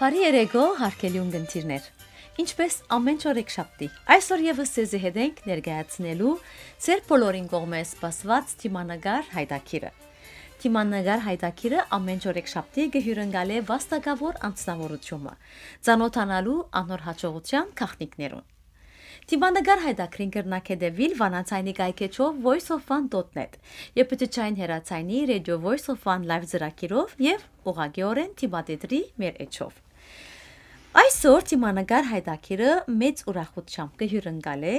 Բարի երեկո, հարգելի ունգընտիրներ։ Ինչպես ամեն օր եկշաբթի, այսօր եւս ցեզ հետ ենք ներկայացնելու ծեր բոլորին կողմից սպասված Թիմանագար Հայդակիրը։ Թիմանագար Հայդակիրը ամեն օր եկշաբթի գհյուրընկալե վաստակավոր անձնավորությունը, ցանոթանալու անոր հաջողության քաղտնիկներուն։ Տիմանագար հայդակրին կրնակեդևիլ վանացայնի գայքեչով voiceofone.net, եփճային հերացայնի radio voiceofone live ծրակիրով եւ ուղագիորեն Տիբադեդրի մեր էջով։ Այսօր Տիմանագար Հայդակիրը մեծ ուրախությամբ կհյուրընկալ է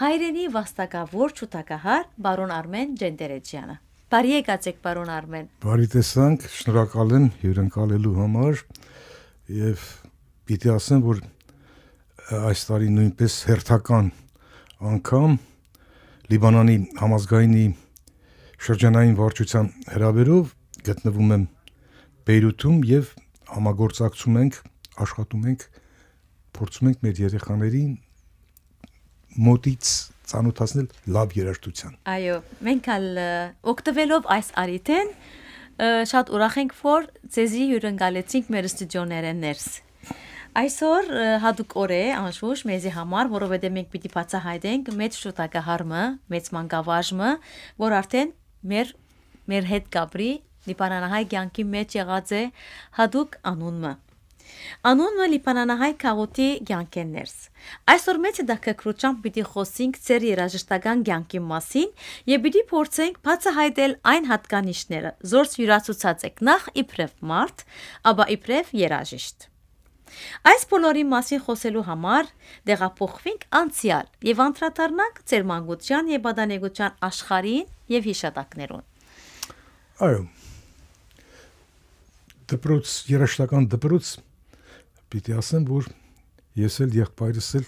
հայրենի վաստակավոր ճուտակահար Բարոն Արմեն Ջենդերեջյանը։ Բարի եկացեք Բարոն Արմեն։ Բարի տեսանք, շնորհակալ եմ հյուրընկալելու համար եւ պիտի ասեմ, որ այս տարի նույնպես հերթական անգամ Լիբանանի համազգայինի շրջանային վարչության հրավերով գտնվում եմ Բեյրութում եւ համագործակցում ենք աշխատում ենք, փորձում ենք մեր երեխաներին մոտից ծանոթացնել լավ երաժշտության։ Այո, մենք ալ օգտվելով այս արիտեն շատ ուրախ ենք, որ ցեզի հյուրընկալեցինք մեր ստուդիոները ներս։ Այսօր հadoop օր է անշուշտ մեզի համար, որովհետև մենք պիտի բացահայտենք մեծ շուտակահարմը, մեծ մանկավարժը, որ արդեն մեր մեր հետ կապրի դիպանանահայ ցանկի մեջ եղած է հadoop անունը։ Անունը Լիբանանահայ քաղաքի Գյանքեններս։ Այսօր մեծ դակակրությամբ պիտի խոսենք ծեր երաժշտական Գյանքի մասին եւ պիտի փորձենք բացահայտել այն հատկանիշները։ Զորս յուրացուցած եք նախ իբրև մարդ, ապա իբրև երաժիշտ։ Այս բոլորի մասին խոսելու համար դեղափոխվենք անցյալ եւ անդրադառնանք ծեր մանկության եւ բադանեգության աշխարհին եւ հիշատակներուն։ Այո։ Դպրոց, երաշտական դպրոց պիտի ասեմ, որ ես էլ եղբայրս էլ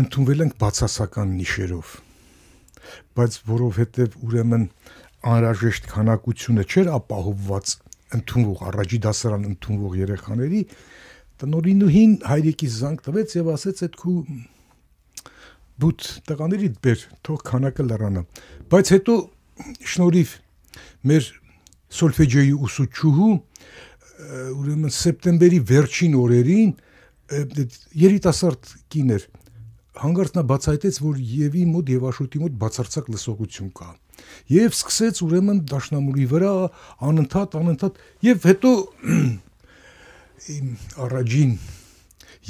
ընդունվել ենք բացասական նիշերով։ Բայց որովհետև ուրեմն անհրաժեշտ քանակությունը չէր ապահովված ընդունվող առաջի դասարան ընդունվող երեխաների տնորինուհին հայրիկիս զանգ տվեց եւ ասեց այդ քու բուտ տղաների դեր թող քանակը լրանա բայց հետո շնորհիվ մեր սոլֆեջիոյի ուսուցչուհու ուրեմն սեպտեմբերի վերջին օրերին դե, երիտասարդ կիներ հանգարտ նա բացահայտեց, որ Եվի մոտ եւ Աշոտի մոտ բացարձակ լսողություն կա։ Եվ սկսեց ուրեմն դաշնամուրի վրա անընդհատ անընդհատ եւ հետո առաջին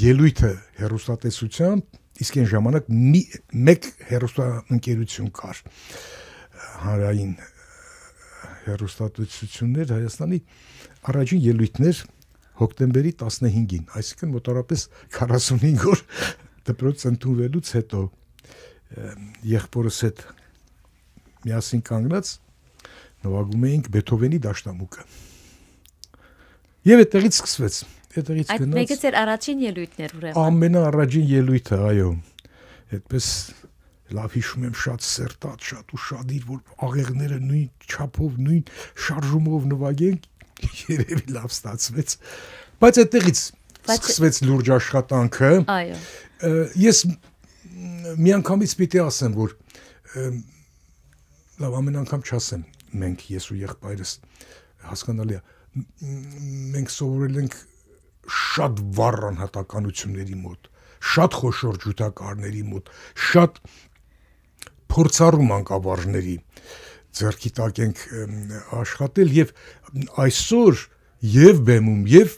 ելույթը հերոստատեսությամբ իսկ այն ժամանակ մի մեկ հերոստաընկերություն կար հանրային հերոստատեսություններ Հայաստանի առաջին ելույթներ հոկտեմբերի 15-ին, այսինքն մոտավորապես 45 օր դպրոց ընդունվելուց հետո եղբորս հետ միասին կանգնած նվագում էինք Բեթհովենի դաշնամուկը։ Եվ այդտեղից սկսվեց։ Այդտեղից գնաց։ Այդ մեկից էր առաջին ելույթն էր ուրեմն։ Ամենաառաջին ելույթը, այո։ Այդպես լավ հիշում եմ շատ սերտած, շատ ու շադիր, որ աղեղները նույն չափով, նույն շարժումով նվագենք երևի լավ ստացվեց բայց այդտեղից սկսվեց լուրջ աշխատանքը այո ես միանգամից պիտի ասեմ որ լավ ամեն անգամ չասեմ մենք ես ու եղբայրս հասկանալի է մենք սովորել ենք շատ վառ անհատականությունների մոտ շատ խոշոր ջութակարների մոտ շատ փորձառու մանկավարժների ձերքի տակ ենք աշխատել եւ այսօր եւ բեմում եւ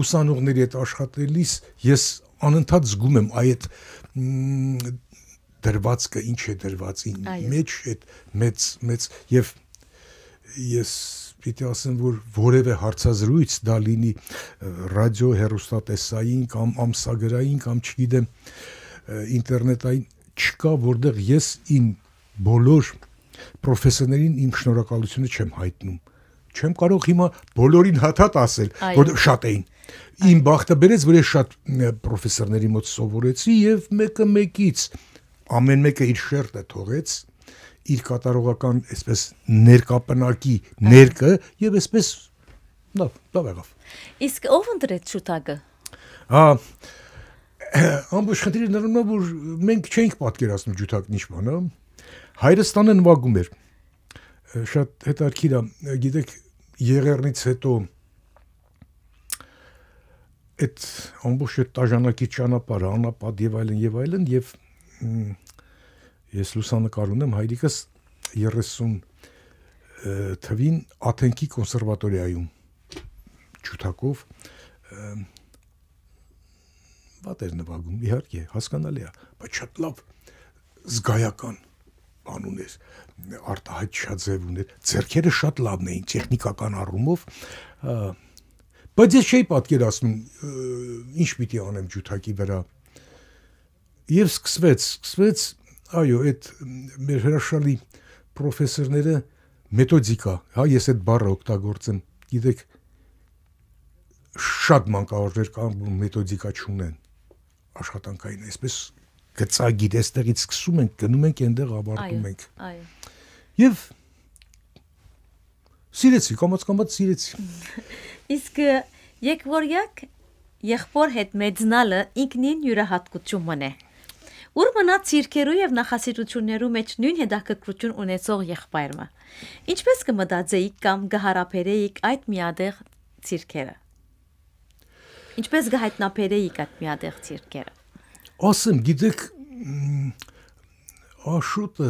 ուսանողների հետ աշխատելիս ես անընդհատ զգում եմ այդ դրվածքը ինչ է դրված ին մեջ այդ մեծ մեծ եւ ես պիտի ասեմ որ որևէ հարցազրույց դա լինի ռադիո հեռուստատեսային կամ ամսագրային կամ չգիտեմ ինտերնետային չկա որտեղ ես ին բոլոր պրոֆեսորներին իմ շնորհակալությունը չեմ հայտնում չեմ կարող հիմա բոլորին հաթաթ ասել, որ շատ էին։ Իմ բախտը բերեց, որ ես շատ պրոֆեսորների մոտ սովորեցի եւ մեկը մեկից ամեն մեկը իր շերտը թողեց իր կատարողական այսպես ներկապնակի ներկը եւ այսպես լավ, լավ եղավ։ Իսկ ով ընտրեց շուտակը։ Ա ամբողջ խնդիրը նրանում է որ մենք չենք պատկերացնում ջութակն ինչ բան, հա։ Հայրստանը նվագում էր շատ հետաքրքիր է գիտեք երերնից հետո այդ ամբողջ այդ տաժանակի ճանապարհը անապատ եւ այլն եւ այլն եւ ես լուսանկարում եմ հայրիկս 30 թվին Աթենքի կոնսերվատորիայում ճուտակով վատ էր նվագում իհարկե հասկանալի է բայց շատ լավ զգայական անուն էր, արտահայտ շատ ձև ուներ, ձերքերը շատ լավն էին տեխնիկական առումով, բայց ես չէի պատկերացնում ինչ պիտի անեմ ջութակի վրա։ Եվ սկսվեց, սկսվեց, այո, այդ մեր հրաշալի պրոֆեսորները մեթոդիկա, հա, ես այդ բառը օգտագործեմ։ Գիտեք, շատ մանկավարժներ կան, որ մեթոդիկա չունեն աշխատանքային, այսպես գծագիր, այստեղից սկսում ենք, գնում ենք այնտեղ ավարտում ենք։ Այո, այո։ Եվ սիրեցի, կամած-կամած սիրեցի։ Իսկ երկորյակ եղբոր հետ մեծնալը ինքնին յուրահատկություն է։ Ուր մնաց ցիրկերու եւ նախասիրություններու մեջ նույն հետաքրքրություն ունեցող եղբայրը։ Ինչպես կմտածեիք կամ կհարաբերեիք այդ միադեղ ցիրկերը։ Ինչպես կհայտնաբերեիք այդ միադեղ ցիրկերը։ Ասեմ, գիտեք, Աշոտը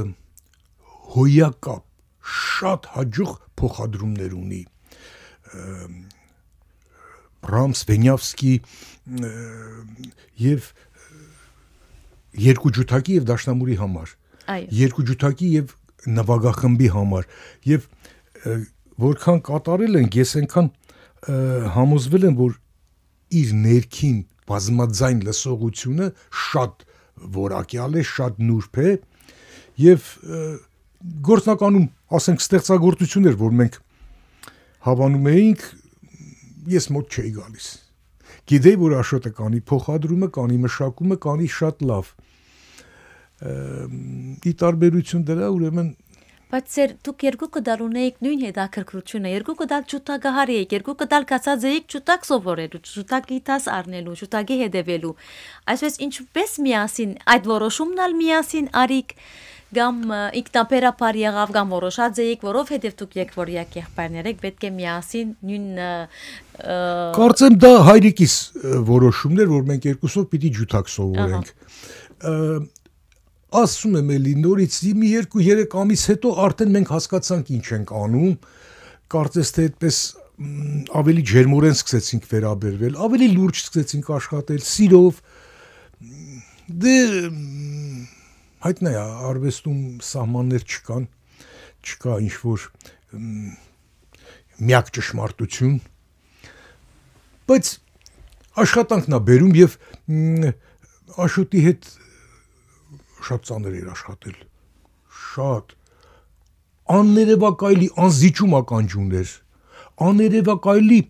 հոյակապ շատ հաջող փոխադրումներ ունի։ Ռամս Վենյավսկի եւ երկու ջութակի եւ դաշնամուրի համար։ Այո։ Երկու ջութակի եւ նվագախմբի համար եւ որքան կատարել են, ես այնքան համոզվել եմ, որ իր ներքին բազմաձայն լսողությունը շատ որակյալ է, շատ նուրբ է եւ գործնականում, ասենք, ստեղծագործություններ, որ մենք հավանում էինք, ես մոտ չէի գալիս։ Գիտեի, որ Աշոտը կանի փոխադրումը, կանի մշակումը, կանի շատ լավ։ Ի տարբերություն դրա, ուրեմն բայց ծեր դուք երկուկը դալ ունեիք նույն հետաքրքրությունը, երկուկը դալ ճուտագահար էիք, երկուկը դալ կացած էիք ճուտակ սովորելու, ճուտակի տաս առնելու, ճուտակի հետևելու։ Այսպես ինչպես միասին այդ որոշումն ալ միասին արիք կամ ինքնաբերապար եղավ կամ որոշած էիք, որով հետև դուք եք որ եք եղբայրներ եք, պետք է միասին նույն Կարծեմ դա հայրիկիս որոշումն էր, որ մենք երկուսով պիտի ջութակ սովորենք։ Ասում եմ էլի նորից մի 2-3 ամիս հետո արդեն մենք հասկացանք ինչ ենք անում։ Կարծես թե այդպես ավելի ջերմորեն սկսեցինք վերաբերվել, ավելի լուրջ սկսեցինք աշխատել սիրով։ Դե հայտնի է, արվեստում սահմաններ չկան, չկա ինչ որ միակ ճշմարտություն, բայց աշխատանքն է բերում եւ Աշոտի հետ շատ ծանր էր աշխատել։ Շատ աններևակայելի անզիջում ականջուներ, աներևակայելի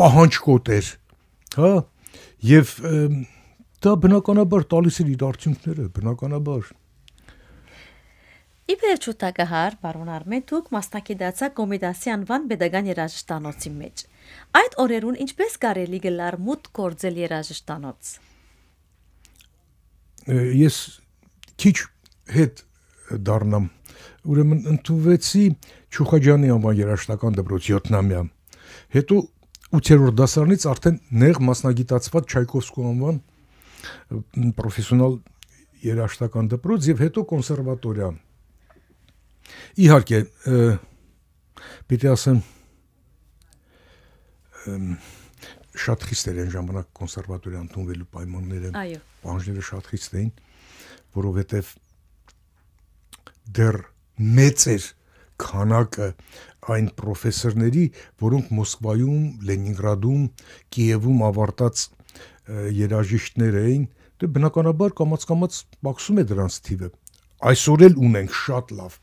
պահանջկոտ էր, հա, եւ դա բնականաբար տալիս էր իր արդյունքները, բնականաբար։ Իբր ճուտակահար Բարոն Արմեն դուք մասնակցեցաք Կոմեդասի անվան pedagogan երաժշտանոցի մեջ։ Այդ օրերուն ինչպես կարելի գլար մուտ կորձել երաժշտանոց։ Ես քիչ հետ դառնամ։ Ուրեմն ընդունվեցի Չուխաջանի անվան երաշտական դպրոց 7-ամյա։ Հետո 8-րդ դասարանից արդեն նեղ մասնագիտացված Չայկովսկու անվան պրոֆեսիոնալ երաշտական դպրոց եւ հետո կոնսերվատորիա։ Իհարկե, պիտի ասեմ, շատ խիստ էր այն ժամանակ կոնսերվատորիա ընդունվելու պայմանները։ Այո։ Պահանջները շատ խիստ էին։ Ա որովհետև դեռ մեծ էր քանակը այն պրոֆեսորների, որոնք Մոսկվայում, Լենինգրադում, Կիևում ավարտած երաժիշտներ էին, դե բնականաբար կամած-կամած մաքսում է դրանց թիվը։ Այսօր էլ ունենք շատ լավ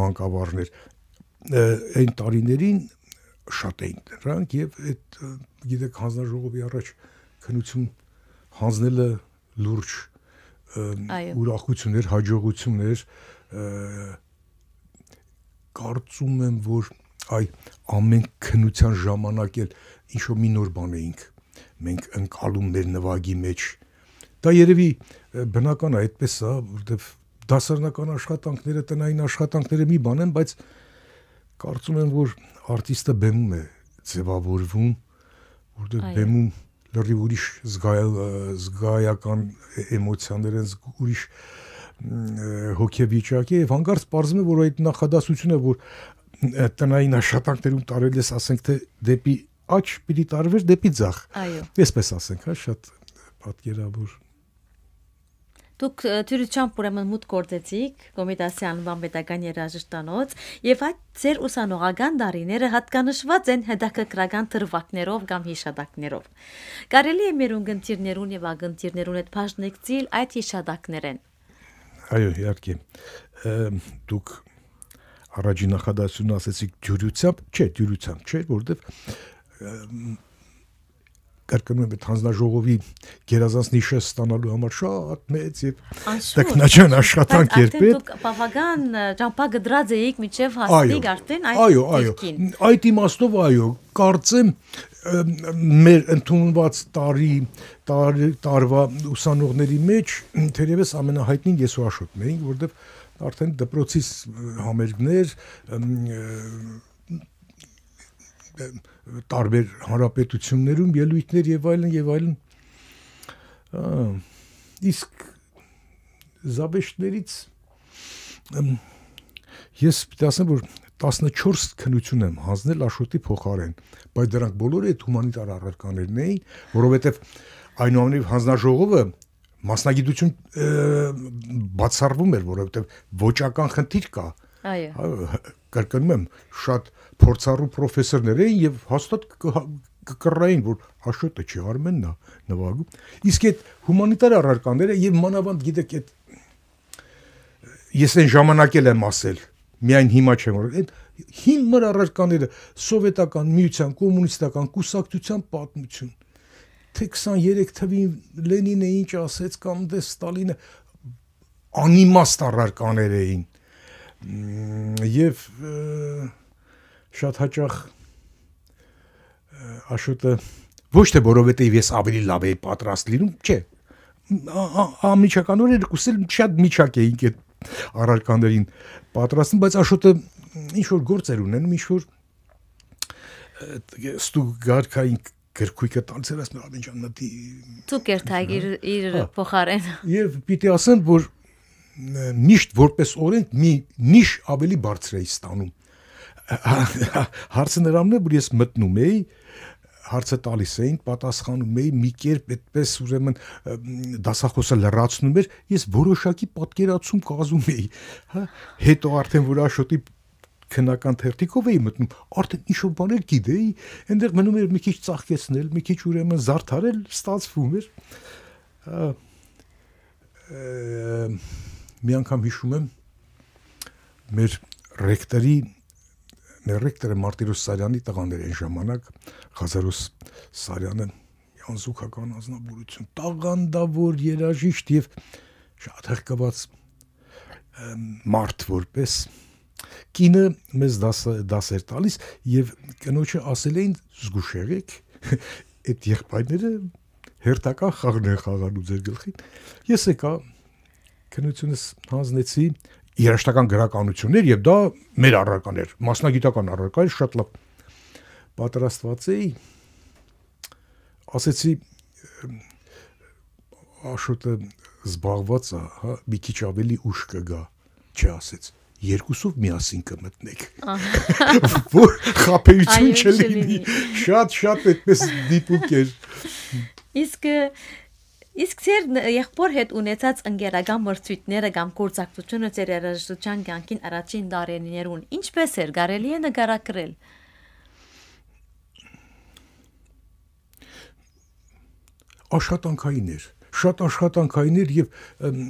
մանկավարներ։ Այն տարիներին շատ էին դրանք եւ այդ գիտեք հանձնաժողովի առաջ քնություն հանձնելը լուրջ ուրախություններ, հաջողություններ կարծում եմ, որ այ ամեն քնության ժամանակ էլ ինչ որ մի նոր բան էինք մենք ընկալում մեր նվագի մեջ դա երևի բնական է այդպես է որովհետև դասարանական աշխատանքները տնային աշխատանքները մի բան են բայց կարծում եմ որ արտիստը բեմում է ձևավորվում որտեղ բեմում լրիվ ուրիշ զգայական էմոցիաներ են ուրիշ հոգեվիճակի եւ հանկարծ բարձվում է որ այդ նախադասությունը որ տնային աշխատանքներում տարել ես ասենք թե դեպի աճ պիտի տարվեր դեպի ձախ այո այսպես ասենք հա շատ պատկերավոր Դուք թյուրությամբ ուրեմն մուտք գործեցիք Կոմիտասի անվան պետական երաժշտանոց եւ այդ ձեր ուսանողական դարիները հատկանշված են հետաքրքրական թրվակներով կամ հիշադակներով։ Կարելի է մեր ունգընտիրներուն եւ ագընտիրներուն այդ բաժնեկցիլ այդ հիշադակներեն։ Այո, իհարկե։ Դուք առաջին նախադասությունը ասեցիք դյուրությամբ, չէ, դյուրությամբ չէ, որովհետև կրկնում եմ այդ հանձնաժողովի գերազանց նիշը ստանալու համար շատ մեծ եւ տեխնաճան աշխատանք երբեք դուք բավական ճամփակը դրած էիք միջև հաստիկ արդեն այդ այո այո այդ իմաստով այո կարծեմ մեր ընդունված տարի տարվա ուսանողների մեջ թերևս ամենահայտնին ես ու Աշոտն էինք որովհետեւ արդեն դպրոցից համերգներ տարբեր հանրապետություններում ելույթներ եւ այլն եւ այլն իսկ զաբեշտներից ես դասեմ որ 14 քնություն եմ հանձնել Աշոտի փոխարեն, բայց դրանք բոլորը այդ հումանիտար առարկաներն էին, որովհետև այնուամենայնիվ հանձնաժողովը մասնագիտություն բացառվում էր, որովհետև ոչական խնդիր կա։ Այո կրկնում եմ, շատ փորձառու պրոֆեսորներ էին եւ հաստատ կկռային, որ Աշոտը չի Արմենն է նվագում։ Իսկ այդ հումանիտար առարկաները եւ մանավանդ գիտեք այդ ես այն ժամանակել եմ ասել, միայն հիմա չեմ որ այդ հիմար առարկաները սովետական միության, կոմունիստական կուսակցության պատմություն թե 23 թվին Լենինը ինչ ասեց կամ դե Ստալինը անիմաստ առարկաներ էին եւ շատ հաճախ Աշոտը ոչ թե որովհետեւ ես ավելի լավ էի պատրաստ լինում, չէ, ամիջականորեն դուսել շատ միջակ էինք այդ առարկաներին պատրաստում, բայց Աշոտը ինչ որ գործեր ունենում, ինչ որ ստուգարքային գրքույկը տալցերած մեր ամենջան դա Ցուկերթայ իր իր հա, հա, փոխարեն։ Եվ պիտի ասեմ, որ միշտ որպես օրենք մի նիշ ավելի բարձր էի ստանում հարցը նրանն է որ ես մտնում էի հարցը տալիս էինք պատասխանում էի մի կերպ այդպես ուրեմն դասախոսը լրացնում էր ես որոշակի պատկերացում կազում էի հա հետո արդեն որ աշոտի քնական թերթիկով էի մտնում, արդեն ինչ-որ բաներ գիտեի, այնտեղ մնում էր մի քիչ ծաղկեցնել, մի քիչ ուրեմն զարթարել, ստացվում էր մի անգամ հիշում եմ մեր ռեկտորի մեր ռեկտորը Մարտիրոս Սարյանի տղան էր այն ժամանակ Ղազարոս Սարյանը անզուգական անznավորություն տաղանդավոր երաժիշտ եւ շատ հղկված մարդ որպես կինը մեզ դաս դասեր տալիս եւ կնոջը ասել էին զգուշեղեք այդ եղբայրները հերթական խաղն են խաղալու ձեր գլխին ես եկա քննությունս հանձնեցի երաշտական գրականություններ եւ դա մեր առարկան էր, մասնագիտական առարկա էր, շատ լավ պատրաստված էի։ Ասեցի Աշոտը զբաղված է, հա, մի քիչ ավելի ուշ կգա, չասեց երկուսով միասին կմտնեք։ Որ խափեություն չլինի։ Շատ-շատ այդպես դիպուկ էր։ Իսկ Իսկ ձեր եղբոր հետ ունեցած ընկերական մրցույթները կամ գործակցությունը ձեր երաժշտության կյանքին առաջին դարերներուն ինչպես էր կարելի է նկարագրել։ Աշխատանքային էր, շատ աշխատանքային էր եւ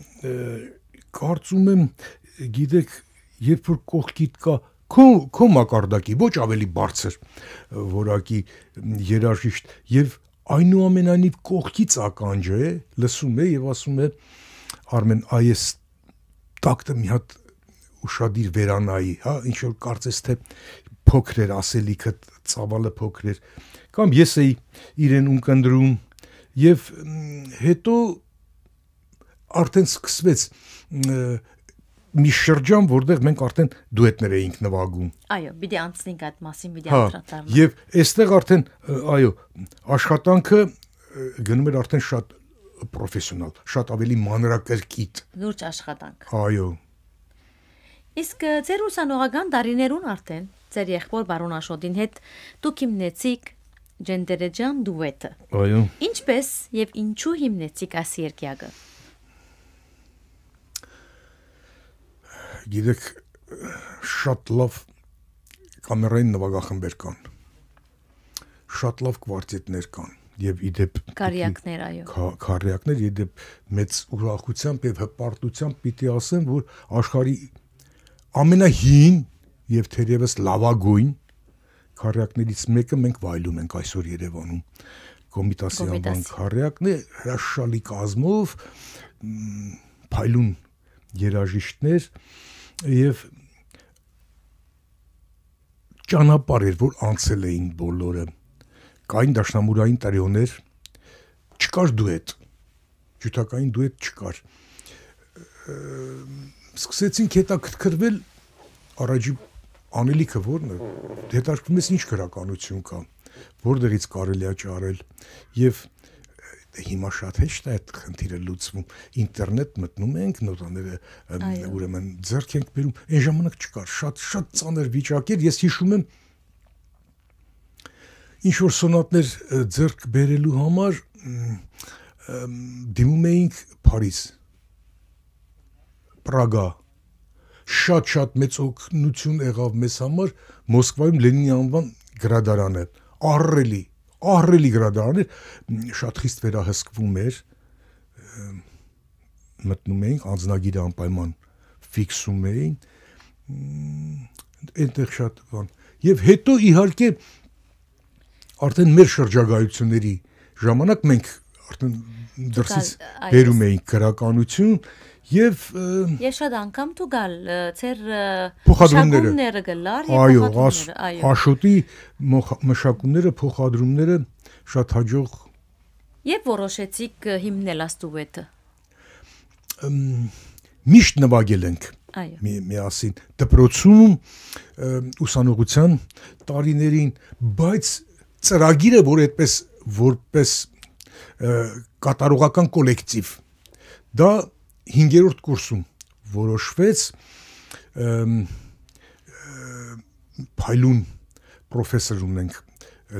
կարծում եմ գիտեք, երբ որ կողքիդ կա քո քո մակարդակի ոչ ավելի բարձր որակի երաժիշտ եւ այնուամենայնիվ կողքից ականջ է, լսում է եւ ասում է Արմեն, այս տակտը մի հատ ուշադիր վերանայի, հա, ինչ որ կարծես թե փոքր էր ասելիքը, ծավալը փոքր էր, կամ ես էի իրեն ունկնդրում եւ հետո արդեն սկսվեց մի շրջան, որտեղ մենք արդեն դուետներ էինք նվագում։ Այո, պիտի դե անցնենք այդ մասին վիդեոտրատարում։ հա, Եվ այստեղ արդեն այո, աշխատանքը գնում էր արդեն շատ պրոֆեսիոնալ, շատ ավելի մանրակրկիտ։ Լուրջ աշխատանք։ Այո։ Իսկ ձեր ուսանողական դարիներուն արդեն ձեր եղբոր բարոն Աշոտին հետ դուք հիմնեցիք Ջենդերեջան դուետը։ Այո։ Ինչպես եւ ինչու հիմնեցիք այս երգիագը։ գիտեք շատ լավ կամերային նվագախմբեր կան շատ լավ կվարտետներ կան եւ իդեպ կարիակներ այո կարիակներ իդեպ մեծ ուրախությամբ եւ հպարտությամբ պիտի ասեմ որ աշխարի ամենահին եւ թերևս լավագույն քարյակներից մեկը մենք վայելում ենք այսօր Երևանում կոմիտասի անվան քարյակն է հրաշալի կազմով փայլուն երաժիշտներ եւ ճանապարհ էր, որ անցել էին բոլորը։ Կային դաշնամուրային տրիոներ, չկար դուետ։ Ջութակային դուետ չկար։ Սկսեցինք հետաքրքրվել առաջի անելիքը որն է։ Հետաքրքրում ես ինչ գրականություն կա, որտեղից կարելի է ճարել եւ հիմա շատ հեշտ է այդ խնդիրը լուծվում ինտերնետ մտնում ենք նոտաները ուրեմն ձեռք ենք բերում այն ժամանակ չկար շատ շատ ծանր վիճակ էր ես հիշում եմ ինչ որ սոնատներ ձեռք բերելու համար դիմում էինք Փարիզ Պրագա շատ-շատ մեծ օգնություն եղավ մեզ համար Մոսկվայում Լենինի անվան գրադարանը առրելի ահրելի գրադարան էր շատ խիստ վերահսկվում էր մտնում էինք անձնագիրը անպայման ֆիքսում էին այնտեղ շատ բան եւ հետո իհարկե արդեն մեր շրջագայությունների ժամանակ մենք արդեն դրսից բերում էինք քաղաքանություն Եվ Ես շատ անգամ դու գալ ծեր փոխադրումները գլար եւ այո, այո, Աշոտի մշակումները, փոխադրումները շատ հաջող Եվ որոշեցիք հիմնել աստուվետը։ Միշտ նվագել ենք։ Այո։ Մի միասին դպրոցում ուսանողության տարիներին, բայց ծրագիրը, որ այդպես որպես կատարողական կոլեկտիվ դա 5-րդ կուրսում որոշվեց փայլուն պրոֆեսոր ունենք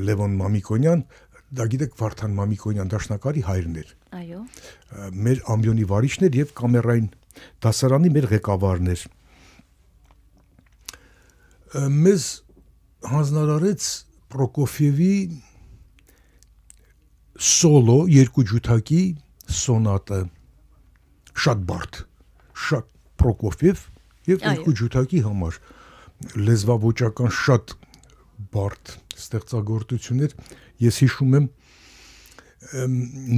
Լևոն Մամիկոնյան, դա գիտեք Վարդան Մամիկոնյան դաշնակարի հայրն էր։ Այո։ Մեր ամբիոնի վարիչն էր եւ կամերային դասարանի մեր ղեկավարն էր։ Մեզ հանձնարարեց Պրոկոֆիևի սոլո երկու ջութակի սոնատը շատ բարդ, շատ Պրոկոֆիև եւ երկու ջութակի համար լեզվավոճական շատ բարդ ստեղծագործություններ ես հիշում եմ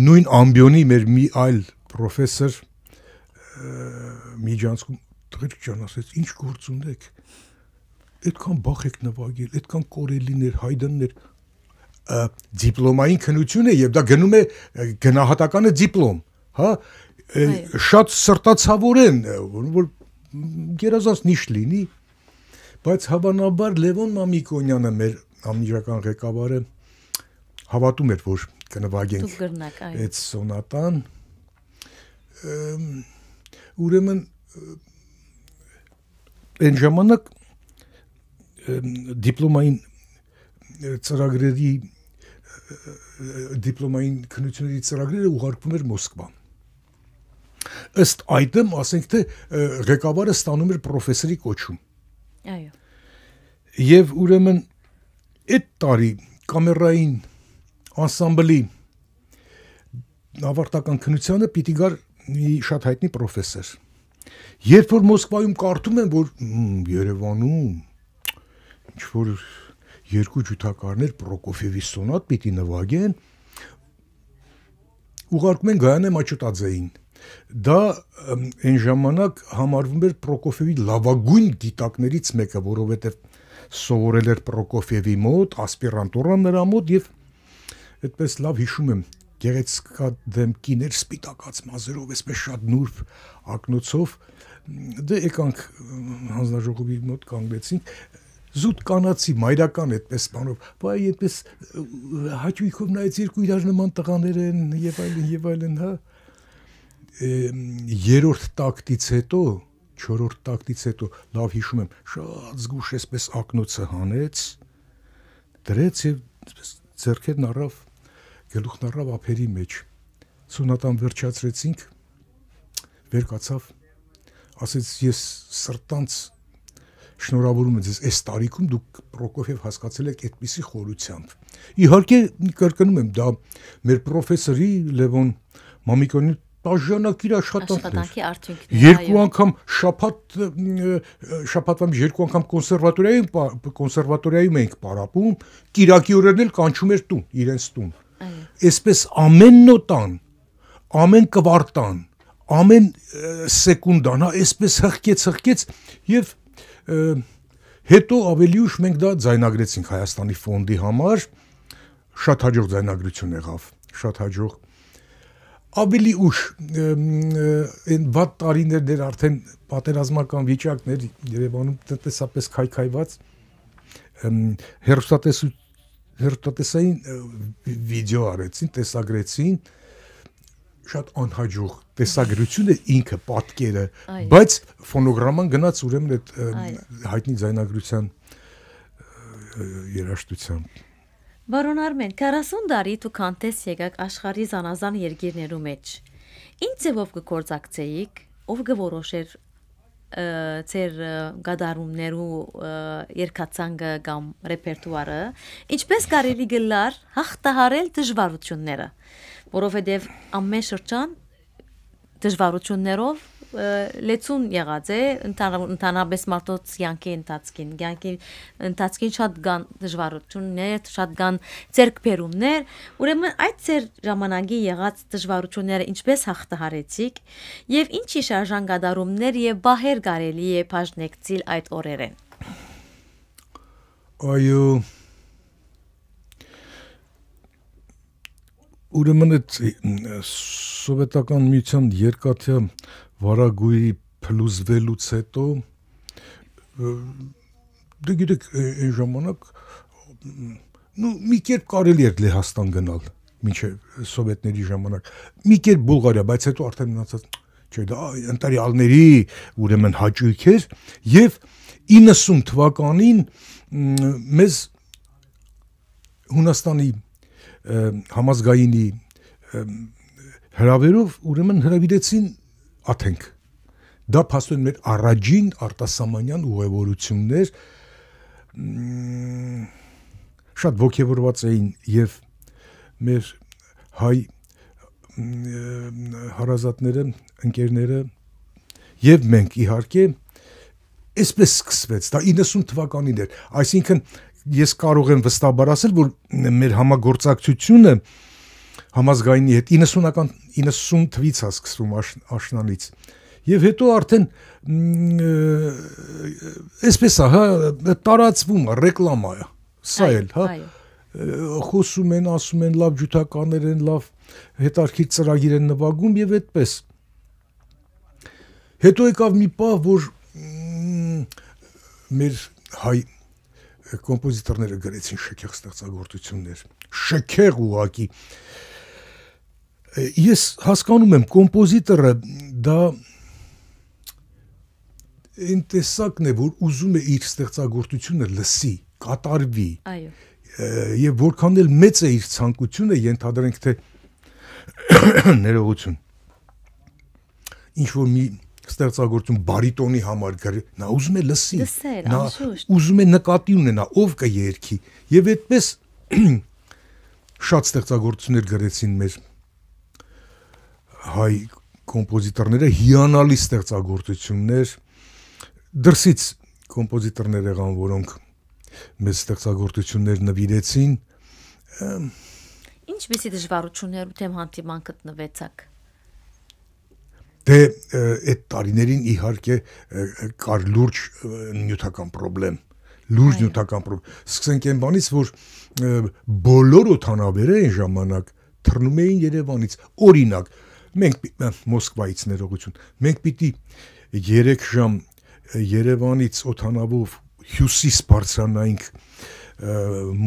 նույն ամբիոնի մեր մի այլ պրոֆեսոր Միջանցքում թղթ ջան ասեց ինչ գործ ունեք այդքան բախ եք նվագել այդքան կորելիներ հայդաններ դիպլոմային քնություն է եւ դա գնում է գնահատականը դիպլոմ հա շատ սրտացավորեն, որ գերազանց նիշ լինի, բայց հավանաբար Լևոն Մամիկոնյանը մեր համիրական ղեկավարը հավատում էր, որ կնվագենք այդ սոնատան։ Ուրեմն այն ժամանակ դիպլոմային ծրագրերի դիպլոմային քննությունների ծրագրերը ուղարկվում էր Մոսկվա։ Ըստ այդմ, ասենք թե ղեկավարը ստանում էր պրոֆեսորի կոչում։ Այո։ Եվ ուրեմն այդ տարի կամերային անսամբլի ավարտական քննությանը պիտի գար մի շատ հայտնի պրոֆեսոր։ Երբ որ Մոսկվայում կարդում եմ, որ Երևանում ինչ որ երկու ջութակարներ Պրոկոֆյևի սոնատ պիտի նվագեն, ուղարկում են Գայանե Մաչուտաձեին։ Դա այն ժամանակ համարվում էր Պրոկոֆևի լավագույն գիտակներից մեկը, որովհետև սովորել էր Պրոկոֆևի մոտ, ասպիրանտուրան նրա մոտ եւ այդպես լավ հիշում եմ գեղեցկա դեմքին էր սպիտակած մազերով, այսպես շատ նուրբ ակնոցով դե եկանք հանձնաժողովի մոտ կանգնեցինք զուտ կանացի մայրական այդպես բանով բայ այդպես հաճույքով նայեց երկու իրար նման տղաներ են եւ այլն եւ այլն հա այլ, երրորդ տակտից հետո, չորրորդ տակտից հետո լավ հիշում եմ, շատ զգուշ էսպես ակնոցը հանեց, դրեց եւ ձերքերն առավ գլուխն առավ ափերի մեջ։ Սունատան վերջացրեցինք, վեր կացավ, ասեց ես սրտանց շնորհավորում եմ ձեզ այս տարիքում դուք Պրոկոֆև հասկացել եք այդպիսի խորությամբ։ Իհարկե կրկնում եմ, դա մեր պրոֆեսորի Լևոն Մամիկոնի բաժանակիր աշխատանքներ։ Երկու անգամ շաբաթ շաբաթվամ երկու անգամ կոնսերվատորիայում կոնսերվատորիայում էինք պարապում, Կիրակի օրերն էլ կանչում էր տուն, իրենց տուն։ Այսպես ամեն նոտան, ամեն կվարտան, ամեն սեկունդան, հա, այսպես հղկեց, հղկեց եւ հետո ավելի ուշ մենք դա ձայնագրեցինք Հայաստանի ֆոնդի համար շատ հաջող ձայնագրություն եղավ, շատ հաջող ավելի ուշ այն վատ տարիներ դեր արդեն պատերազմական վիճակներ Երևանում տնտեսապես քայքայված հերոստատես հերոստատեսային վիդեո արեցին, տեսագրեցին շատ անհաջող տեսագրությունը ինքը պատկերը, բայց ֆոնոգրաման գնաց ուրեմն այդ հայտնի ձայնագրության երաժշտությամբ Բարոն Արմեն, 40 տարի դու քանտես եկաք աշխարհի զանազան երկիրներու մեջ։ Ինչ ձևով կգործակցեիք, ով կորոշեր ձեր գդարումներու երկացանգը կամ ռեպերտուարը, ինչպես կարելի գլար հաղթահարել դժվարությունները, որովհետև ամեն շրջան դժվարություններով լեցուն եղած է ընդհանրապես մարդոց յանքի ընթացքին յանքի ընթացքին շատ կան դժվարություններ շատ կան ցերկբերումներ ուրեմն այդ ցեր ժամանակի եղած դժվարությունները ինչպես հաղթահարեցիք եւ ինչի շարժանգադարումներ եւ բահեր կարելի է բաժնեկցիլ այդ օրերեն այո Ուրեմն այդ սովետական միության երկաթյա վարագույի փլուզվելուց հետո դու դե գիտեք այն ժամանակ նու մի կերպ կարելի էր Լեհաստան գնալ մինչև սովետների ժամանակ մի կերպ Բուլղարիա բայց հետո արդեն մնացած չէ դա ընտարյալների ուրեմն հաճույք էր եւ 90 թվականին մեզ Հունաստանի համազգայինի հրավերով ուրեմն հրավիրեցին Աթենք։ Դա փաստորեն մեր առաջին արտասահմանյան ուղևորություններ շատ ողջևորված էին եւ մեր հայ հարազատները, ընկերները եւ մենք իհարկե այսպես սկսվեց դա 90 թվականին էր այսինքն ես կարող եմ վստահաբար ասել, որ մեր համագործակցությունը համազգայինի հետ 90-ական 90 թվից է սկսվում աշ, աշնանից եւ հետո արդեն այսպես է հա տարածվում է ռեկլամա է սա էլ հա խոսում են ասում են լավ ջութականներ են լավ հետարքի ծրագիր են նվագում եւ այդպես հետո եկավ մի պահ որ մեր հայ կոմպոզիտորները գրեցին շքեղ ստեղծագործություններ շքեղ ուղակի ես հասկանում եմ կոմպոզիտորը դա այն տեսակն է որ ուզում է իր ստեղծագործությունը լսի կատարվի այո եւ որքան էլ մեծ է իր ցանկությունը ենթադրենք թե ներողություն ինչ որ մի ստեղծագործում բարիտոնի համար գրի, նա ուզում է լսի, Լսեր, նա ուզում է նկատի ունենա, ով կերքի։ Եվ այդպես շատ ստեղծագործություններ գրեցին մեր հայ կոմպոզիտորները, հիանալի ստեղծագործություններ, դրսից կոմպոզիտորներ եղան, որոնք մեծ ստեղծագործություններ նվիրեցին։ Ինչպեսի դժվարություններ ու թեմ հանդիման գտնվեցաք։ Դե այդ տարիներին իհարկե կար լուրջ նյութական խնդրեմ, լուրջ նյութական խնդրեմ։ Սկսենք այն բանից, որ բոլոր օտանավերը այն ժամանակ թռնում էին Երևանից։ Օրինակ, մենք Մոսկվայից ներողություն, մենք պիտի 3 ժամ Երևանից օտանավով հյուսիս բարձրանայինք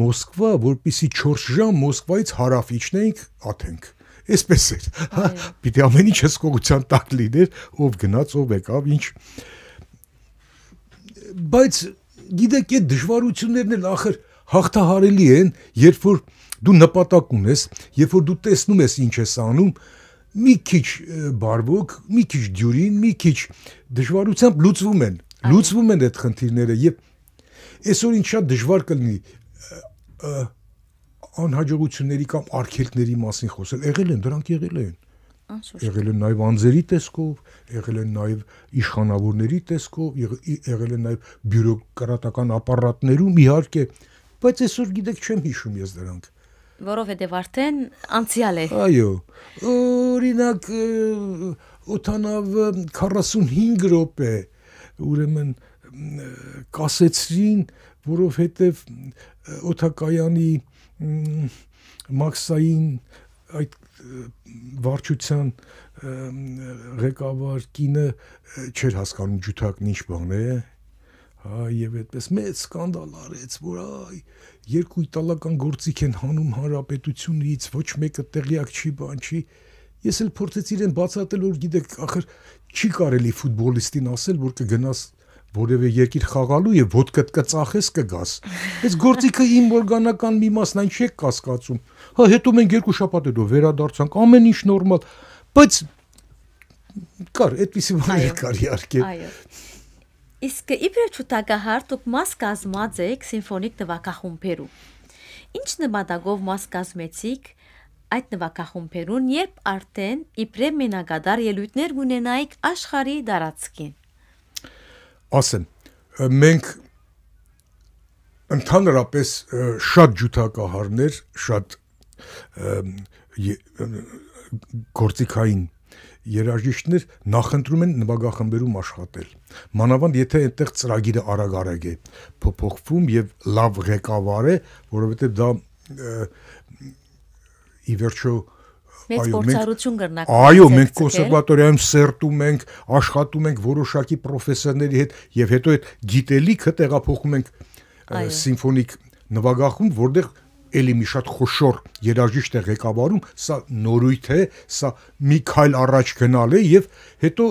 Մոսկվա, որpիսի 4 ժամ Մոսկվայից հարավ իջնեինք Աթենք Այսպես էր։ Հա, պիտի ամեն ինչը սկողության տակ լիներ, ով գնաց, ով եկավ, ինչ։ Բայց գիտեք, այդ դժվարություններն էլ ախր հաղթահարելի են, երբ որ դու նպատակ ունես, երբ որ դու տեսնում ես ինչ ես անում, մի քիչ բարվոք, մի քիչ դյուրին, մի քիչ դժվարությամբ լուծվում են, լուծվում են այդ խնդիրները եւ այսօր ինչ շատ դժվար կլինի անհաջողությունների կամ արգելքների մասին խոսել, եղել են, դրանք եղել են։ Եղել են նաև անձերի տեսքով, եղել են նաև իշխանավորների տեսքով, եղել են նաև բյուրոկրատական ապարատներում, իհարկե, բայց այսօր գիտեք չեմ հիշում ես դրանք որովհետև արդեն անցյալ է այո օրինակ օտանավ 45 րոպե ուրեմն կասեցրին որովհետև օթակայանի մաքսային այդ վարչության ղեկավար կինը չէր հասկանում ջութակն ինչ բան է հա եւ այդպես մեծ սկանդալ արեց որ այ երկու իտալական գործիք են հանում հանրապետությունից ոչ մեկը տեղյակ չի բան չի ես էլ փորձեցի իրեն բացատրել որ գիտեք ախր չի կարելի ֆուտբոլիստին ասել որ կգնաս որևէ երկիր խաղալու եւ ոդկդ կծախես կգաս։ Այս գործիքը իմ օրգանական մի մասն այն չէ կասկածում։ Հա հետո մենք երկու շաբաթ հետո վերադարձանք, ամեն ինչ նորմալ, բայց կար, այդպեսի բաներ կար իհարկե։ Այո։ Իսկ իբրև ճուտակահար դուք մաս կազմած եք սիմֆոնիկ նվագախումբերում։ Ինչ նպատակով մաս կազմեցիք այդ նվագախումբերուն, երբ արդեն իբրև մենակադար ելույթներ ունենայիք աշխարհի դարածքին ասեմ, մենք ընդհանրապես շատ ջութակահարներ, շատ գործիքային երաժիշտներ նախընտրում են նվագախմբերում աշխատել։ Մանավանդ եթե այնտեղ ծրագիրը արագ-արագ է փոփոխվում եւ լավ ղեկավար է, որովհետեւ դա ի վերջո և, մեծ փորձառություն կրնակ։ Այո, մենք կոնսերվատորիայում սերտում ենք, աշխատում ենք որոշակի պրոֆեսորների հետ եւ հետո այդ գիտելիքը տեղափոխում ենք սիմֆոնիկ նվագախում, որտեղ էլի մի շատ խոշոր երաժիշտ է ղեկավարում, սա նորույթ է, սա մի քայլ առաջ գնալ է եւ հետո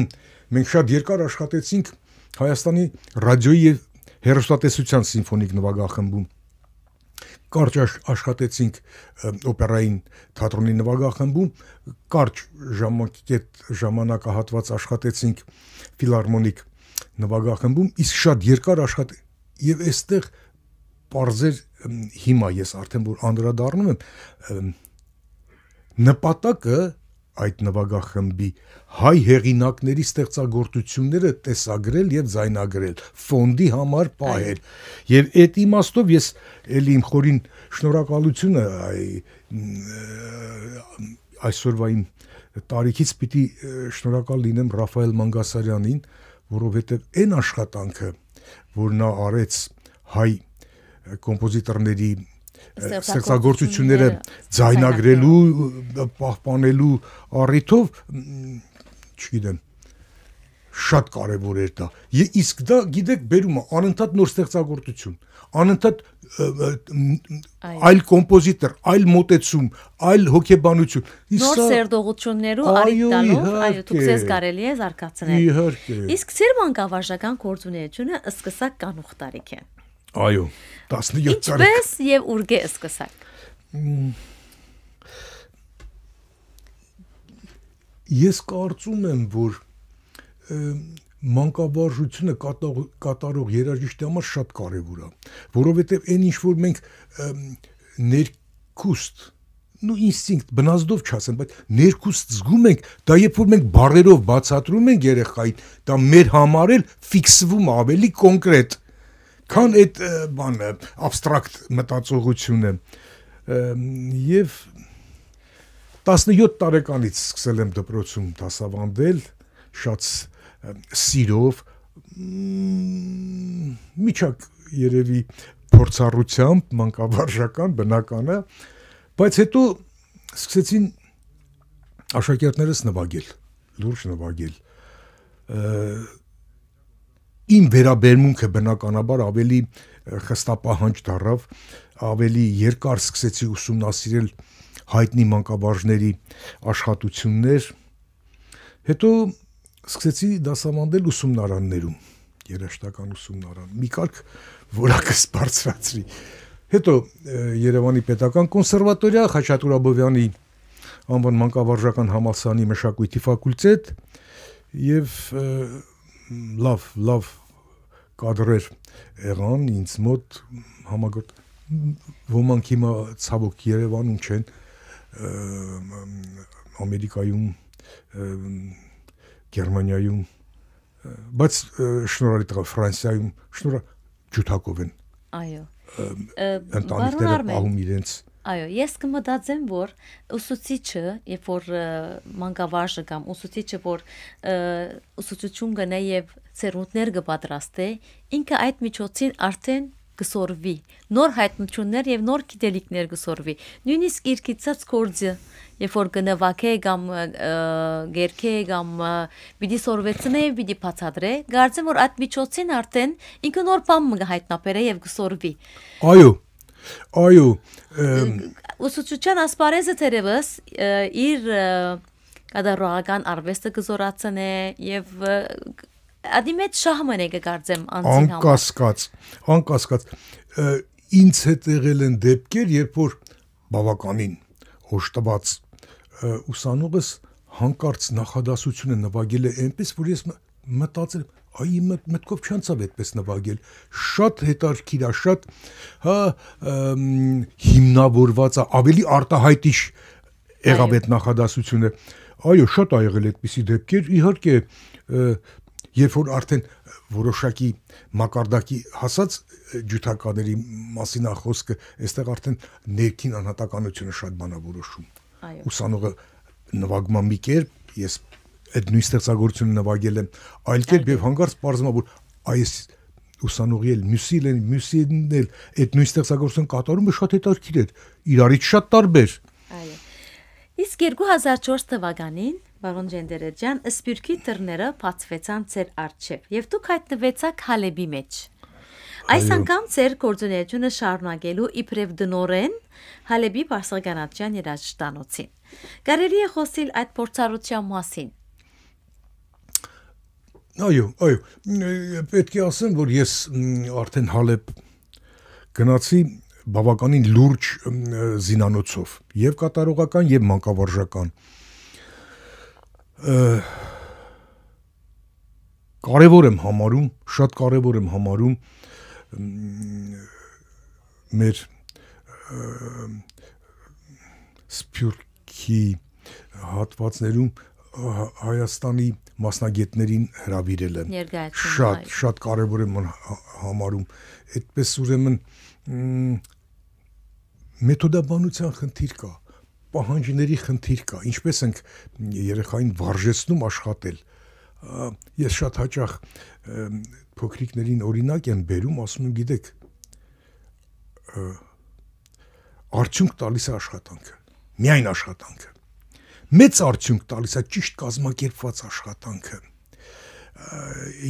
մենք շատ երկար աշխատեցինք Հայաստանի ռադիոյի եւ հերոստատեսության սիմֆոնիկ նվագախմբում կարճ աշխատեցինք օպերային թատրոնի նվագախմբում կարճ ժամանակետ ժամանակահատված աշխատեցինք ֆիլարմոնիկ նվագախմբում իսկ շատ երկար աշխատ եւ այստեղ parzer հիմա ես արդեն որ անդրադառնում եմ նպատակը այդ նվագախմբի հայ հեղինակների ստեղծագործությունները տեսագրել եւ զայնագրել, ֆոնդի համար պահել։ Եվ այդ իմաստով ես ելի իմ խորին շնորհակալությունը այ այսօրվա իմ տարիքից պիտի շնորհակալ լինեմ Ռաֆայել Մանգասարյանին, որովհետեւ այն աշխատանքը, որ նա արեց հայ կոմպոզիտորների ստեղծագործությունները ձայնագրելու, պահպանելու առիթով չգիտեմ շատ կարևոր էր դա։ Իսկ դա գիտեք բերում է անընդհատ նոր ստեղծագործություն, անընդհատ այլ կոմպոզիտոր, այլ մոտեցում, այլ հոգեբանություն։ Նոր սերտողություններով արիտ տալով, այո, դուք ցես կարելի է զարգացնել։ Իհարկե։ Իսկ ծեր մանկավարժական գործունեությունը սկսակ կանուխ տարիք է։ Այո, 17 տարի։ Ինչպես եւ ուրգե սկսակ։ Ես կարծում եմ, որ մանկավարժությունը կատարող երաժիշտի համար շատ կարևոր է, որովհետեւ այն ինչ որ մենք ներքուստ նու ինստինկտ բնազդով չասեմ, բայց ներքուստ զգում ենք, դա երբ որ մենք բարերով բացատրում ենք երեխային, դա մեր համար էլ ֆիքսվում ավելի կոնկրետ է քան այդ բանը абստրակտ մտածողությունը եւ 17 տարեկանից սկսել եմ դպրոցում դասավանդել շատ սիրով միջակ երևի փորձառությամբ մանկավարժական բնականը բայց հետո սկսեցին աշակերտներս նվագել լուրջ նվագել իմ վերաբերմունքը բնականաբար ավելի խստապահանջ դարավ, ավելի երկար սկսեցի ուսումնասիրել հայտնի մանկավարժների աշխատություններ, հետո սկսեցի դասավանդել ուսումնարաններում, երաշտական ուսումնարան, մի կարգ որակս բարձրացրի։ Հետո Երևանի Պետական կոնսերվատորիա, Խաչատուրաբովյանի անվան մանկավարժական համալսարանի մշակույթի ֆակուլտետ եւ լավ լավ կադրեր եղան ինձ մոտ համագործ ոմանք հիմա ցավոք Երևանում չեն Ամերիկայում Գերմանիայում բայց շնորհալի տղա Ֆրանսիայում շնորհ Ջութակով են այո ընտանիքները պահում իրենց Այո, ես կմտածեմ, որ ուսուցիչը, երբ որ մանկավարժը կամ ուսուցիչը, որ ուսուցչուն գնա եւ ծերունդներ կպատրաստե, ինքը այդ միջոցին արդեն կսորվի նոր հայտնություններ եւ նոր գիտելիքներ կսորվի նույնիսկ իր գծած կորձը երբ որ գնվակե կամ գերքե կամ պիտի սորվեցնե պիտի փածադրե գարցեմ որ այդ միջոցին արդեն ինքը նոր բան մը հայտնաբերե եւ կսորվի այո Այո, ուսուցչության ասպարեզը թերևս իր կատարողական արվեստը կզորացնե եւ ադի մեծ շահմանը կգարձեմ անձին համար։ Անկասկած, անկասկած ինձ հետ եղել են դեպքեր, երբ որ բավականին հոշտված ուսանողս հանկարծ նախադասությունը նվագել է այնպես, որ ես մտածել եմ, Այ իմ մտքով չանցավ այդպես նվագել։ Շատ հետարքիր է, շատ հա հիմնավորված է, ավելի արտահայտիչ եղավ այդ նախադասությունը։ Այո, շատ ա եղել այդպիսի դեպքեր։ Իհարկե, երբ որ արդեն որոշակի մակարդակի հասած ջութականների մասին է խոսքը, այստեղ արդեն ներքին անհատականությունը շատ բանավորոշում։ Այո։ Ուսանողը նվագման մի կերպ, ես այդ նույն ստեղծագործությունը նվագել եմ, այլ կերպ եւ հանկարծ բարձմա որ այս ուսանողի էլ մյուսիլ են, մյուսին էլ այդ նույն ստեղծագործությունը կատարումը շատ հետաքրքիր էր, իրարից շատ տարբեր։ Այո։ Իսկ 2004 թվականին Վարոն Ջենդերեջյան Սպյուրքի դռները բացվեցան ծեր արջև եւ դուք հայտնվեցաք Հալեբի մեջ։ Այս անգամ ծեր գործունեությունը շարունակելու իբրև դնորեն Հալեբի Բարսականացյան երաժշտանոցին։ Կարելի է խոսել այդ փորձառության մասին։ Այո, այո։ Պետք է ասեմ, որ ես արդեն Հալեբ գնացի բավականին լուրջ զինանոցով, եւ կատարողական եւ մանկավարժական։ Կարևոր եմ համարում, շատ կարևոր եմ համարում մեր սփյուռքի հատվածներում Հայաստանի մասնագետներին հրավիրել են։ Շատ, շատ կարևոր եմ հա-, համարում։ Այդպես ուրեմն մեթոդաբանության խնդիր կա, պահանջների խնդիր կա, ինչպես ենք երեխային վարժեցնում աշխատել։ Ես շատ հաճախ փոքրիկներին օրինակ եմ բերում, ասում եմ, գիտեք, արդյունք տալիս է աշխատանքը, միայն աշխատանքը մեծ արդյունք տալիս է ճիշտ կազմակերպված աշխատանքը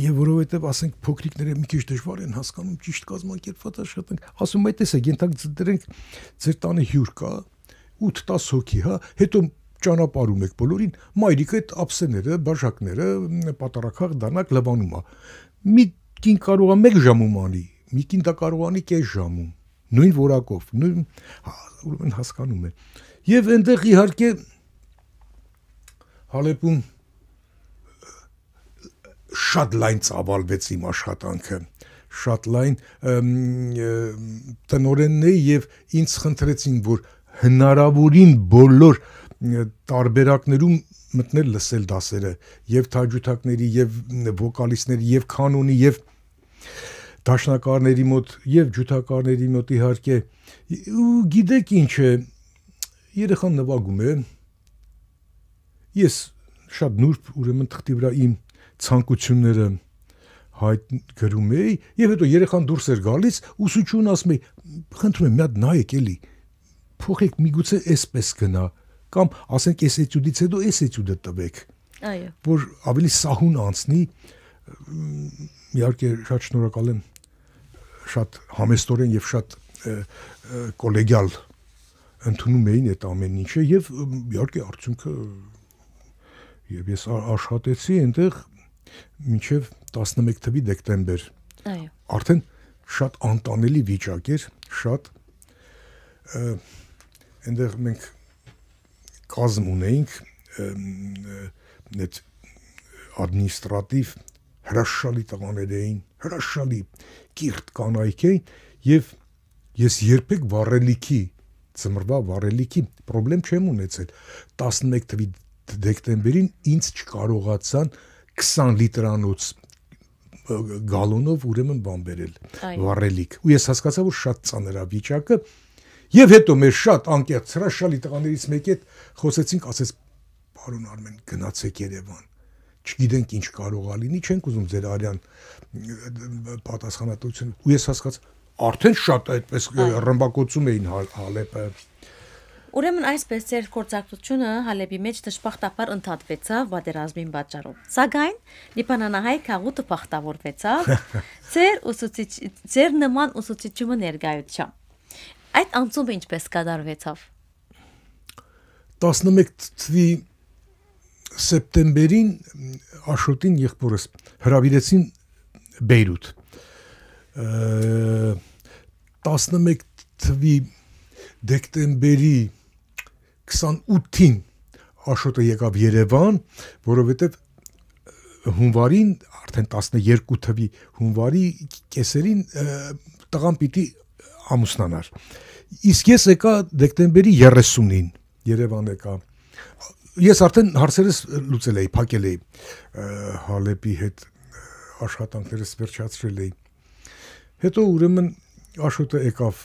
եւ որովհետեւ ասենք փոքրիկները մի քիչ դժվար են հասկանում ճիշտ կազմակերպված աշխատանք ասում այ տեսեք ենթակ դրենք ձեր տանը հյուր կա 8-10 հոգի հա հետո ճանապարհում եք բոլորին մայրիկը այդ ափսեները բաժակները պատարակախ դանակ լվանում է մի կին կարող է 1 ժամում անի մի կին դա կարող անի կես ժամում նույն որակով նույն հա ուրեմն հասկանում են եւ այնտեղ իհարկե Հալեպում շատ լայն ծավալվեց իմ աշխատանքը շատ լայն տնորենն էի եւ ինձ խնդրեցին որ հնարավորին բոլոր տարբերակներում մտնել լսել դասերը եւ թաջութակների եւ վոկալիստների եւ կանոնի եւ դաշնակարների մոտ եւ ջութակարների մոտ իհարկե ու գիտեք ինչ է երեխան նվագում է ես շատ նուրբ ուրեմն թղթի վրա իմ ցանկությունները հայտ գրում էի եւ հետո երեխան դուրս էր գալիս ուսուցչուն ասում էի խնդրում եմ մի հատ նայեք էլի փոխեք միգուցե էսպես գնա կամ ասենք էս էտյուդից հետո էս էտյուդը տվեք այո որ ավելի սահուն անցնի իհարկե շատ շնորհակալ եմ շատ համեստորեն եւ շատ կոլեգիալ ընդունում էին այդ ամեն ինչը եւ իհարկե արդյունքը եւ ես աշխատեցի այնտեղ մինչեւ 11 թվականի դեկտեմբեր։ Այո։ Արդեն շատ անտանելի վիճակ էր, շատ այնտեղ մենք կազմ ունեինք այդ ադմինիստրատիվ հրաշալի տղաներ էին, հրաշալի կիրթ կանայք էին եւ ես երբեք վառելիքի ծմրվա վառելիքի խնդրեմ չեմ ունեցել 11 թվի դեկտեմբերին ինձ չկարողացան 20 լիտրանոց գալոնով ուրեմն բան բերել վառելիք ու ես հասկացա որ շատ ծանր է վիճակը եւ հետո մեր շատ անկեղծ հրաշալի տղաներից մեկի հետ խոսեցինք ասես պարոն Արմեն գնացեք Երևան չգիտենք ինչ կարող է լինի չենք ուզում ձեր արյան պատասխանատվություն ու ես հասկացա արդեն շատ այդպես ռմբակոծում էին հա-, Հալեպը հալ, Ուրեմն այսպես ձեր գործակցությունը Հալեբի մեջ դժբախտաբար ընդհատվեցավ պատերազմին պատճառով։ Սակայն Լիբանանահայ քաղուտը բախտավորվեցավ ձեր ուսուցիչ ձեր նման ուսուցիչի ներկայությամբ։ Այդ անցումը ինչպես կատարվեցավ։ 11 թվի սեպտեմբերին Աշոտին եղբորս հրավիրեցին Բեյրութ։ 11 թվի դեկտեմբերի 28-ին Աշոտը եկավ Երևան, որովհետև հունվարին, արդեն 12 թվի հունվարի կեսերին տղան պիտի ամուսնանար։ Իսկ ես եկա դեկտեմբերի 30-ին Երևան եկա։ Ես արդեն հարցերս լուծել էի, փակել էի Հալեպի հետ աշխատանքներս վերջացրել էի։ Հետո ուրեմն Աշոտը եկավ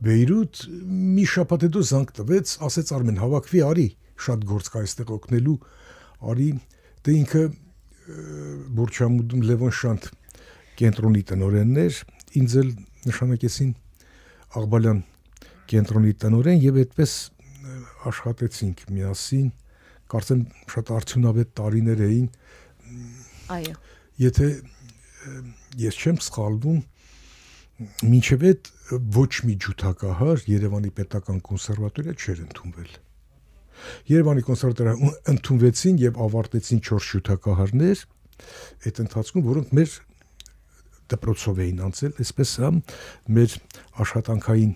Բեյրութ մի շաբաթ հետո զանգ տվեց, ասեց Արմեն, հավաքվի արի, շատ գործ կա այստեղ օգնելու։ Արի, դե ինքը Բուրչամուդում Լևոն Շանթ կենտրոնի տնօրենն էր, ինձ էլ նշանակեցին Աղբալյան կենտրոնի տնօրեն եւ այդպես աշխատեցինք միասին։ Կարծեմ շատ արդյունավետ տարիներ էին։ Այո։ Եթե ես չեմ սխալվում, ինչև այդ ոչ մի ջութակահար Երևանի պետական կոնսերվատորիա չէր ընդունվել։ Երևանի կոնսերվատորիա ընդունվեցին եւ ավարտեցին 4 ջութակահարներ այդ ընթացքում, որոնք մեր դպրոցով էին անցել, այսպես հա մեր աշխատանքային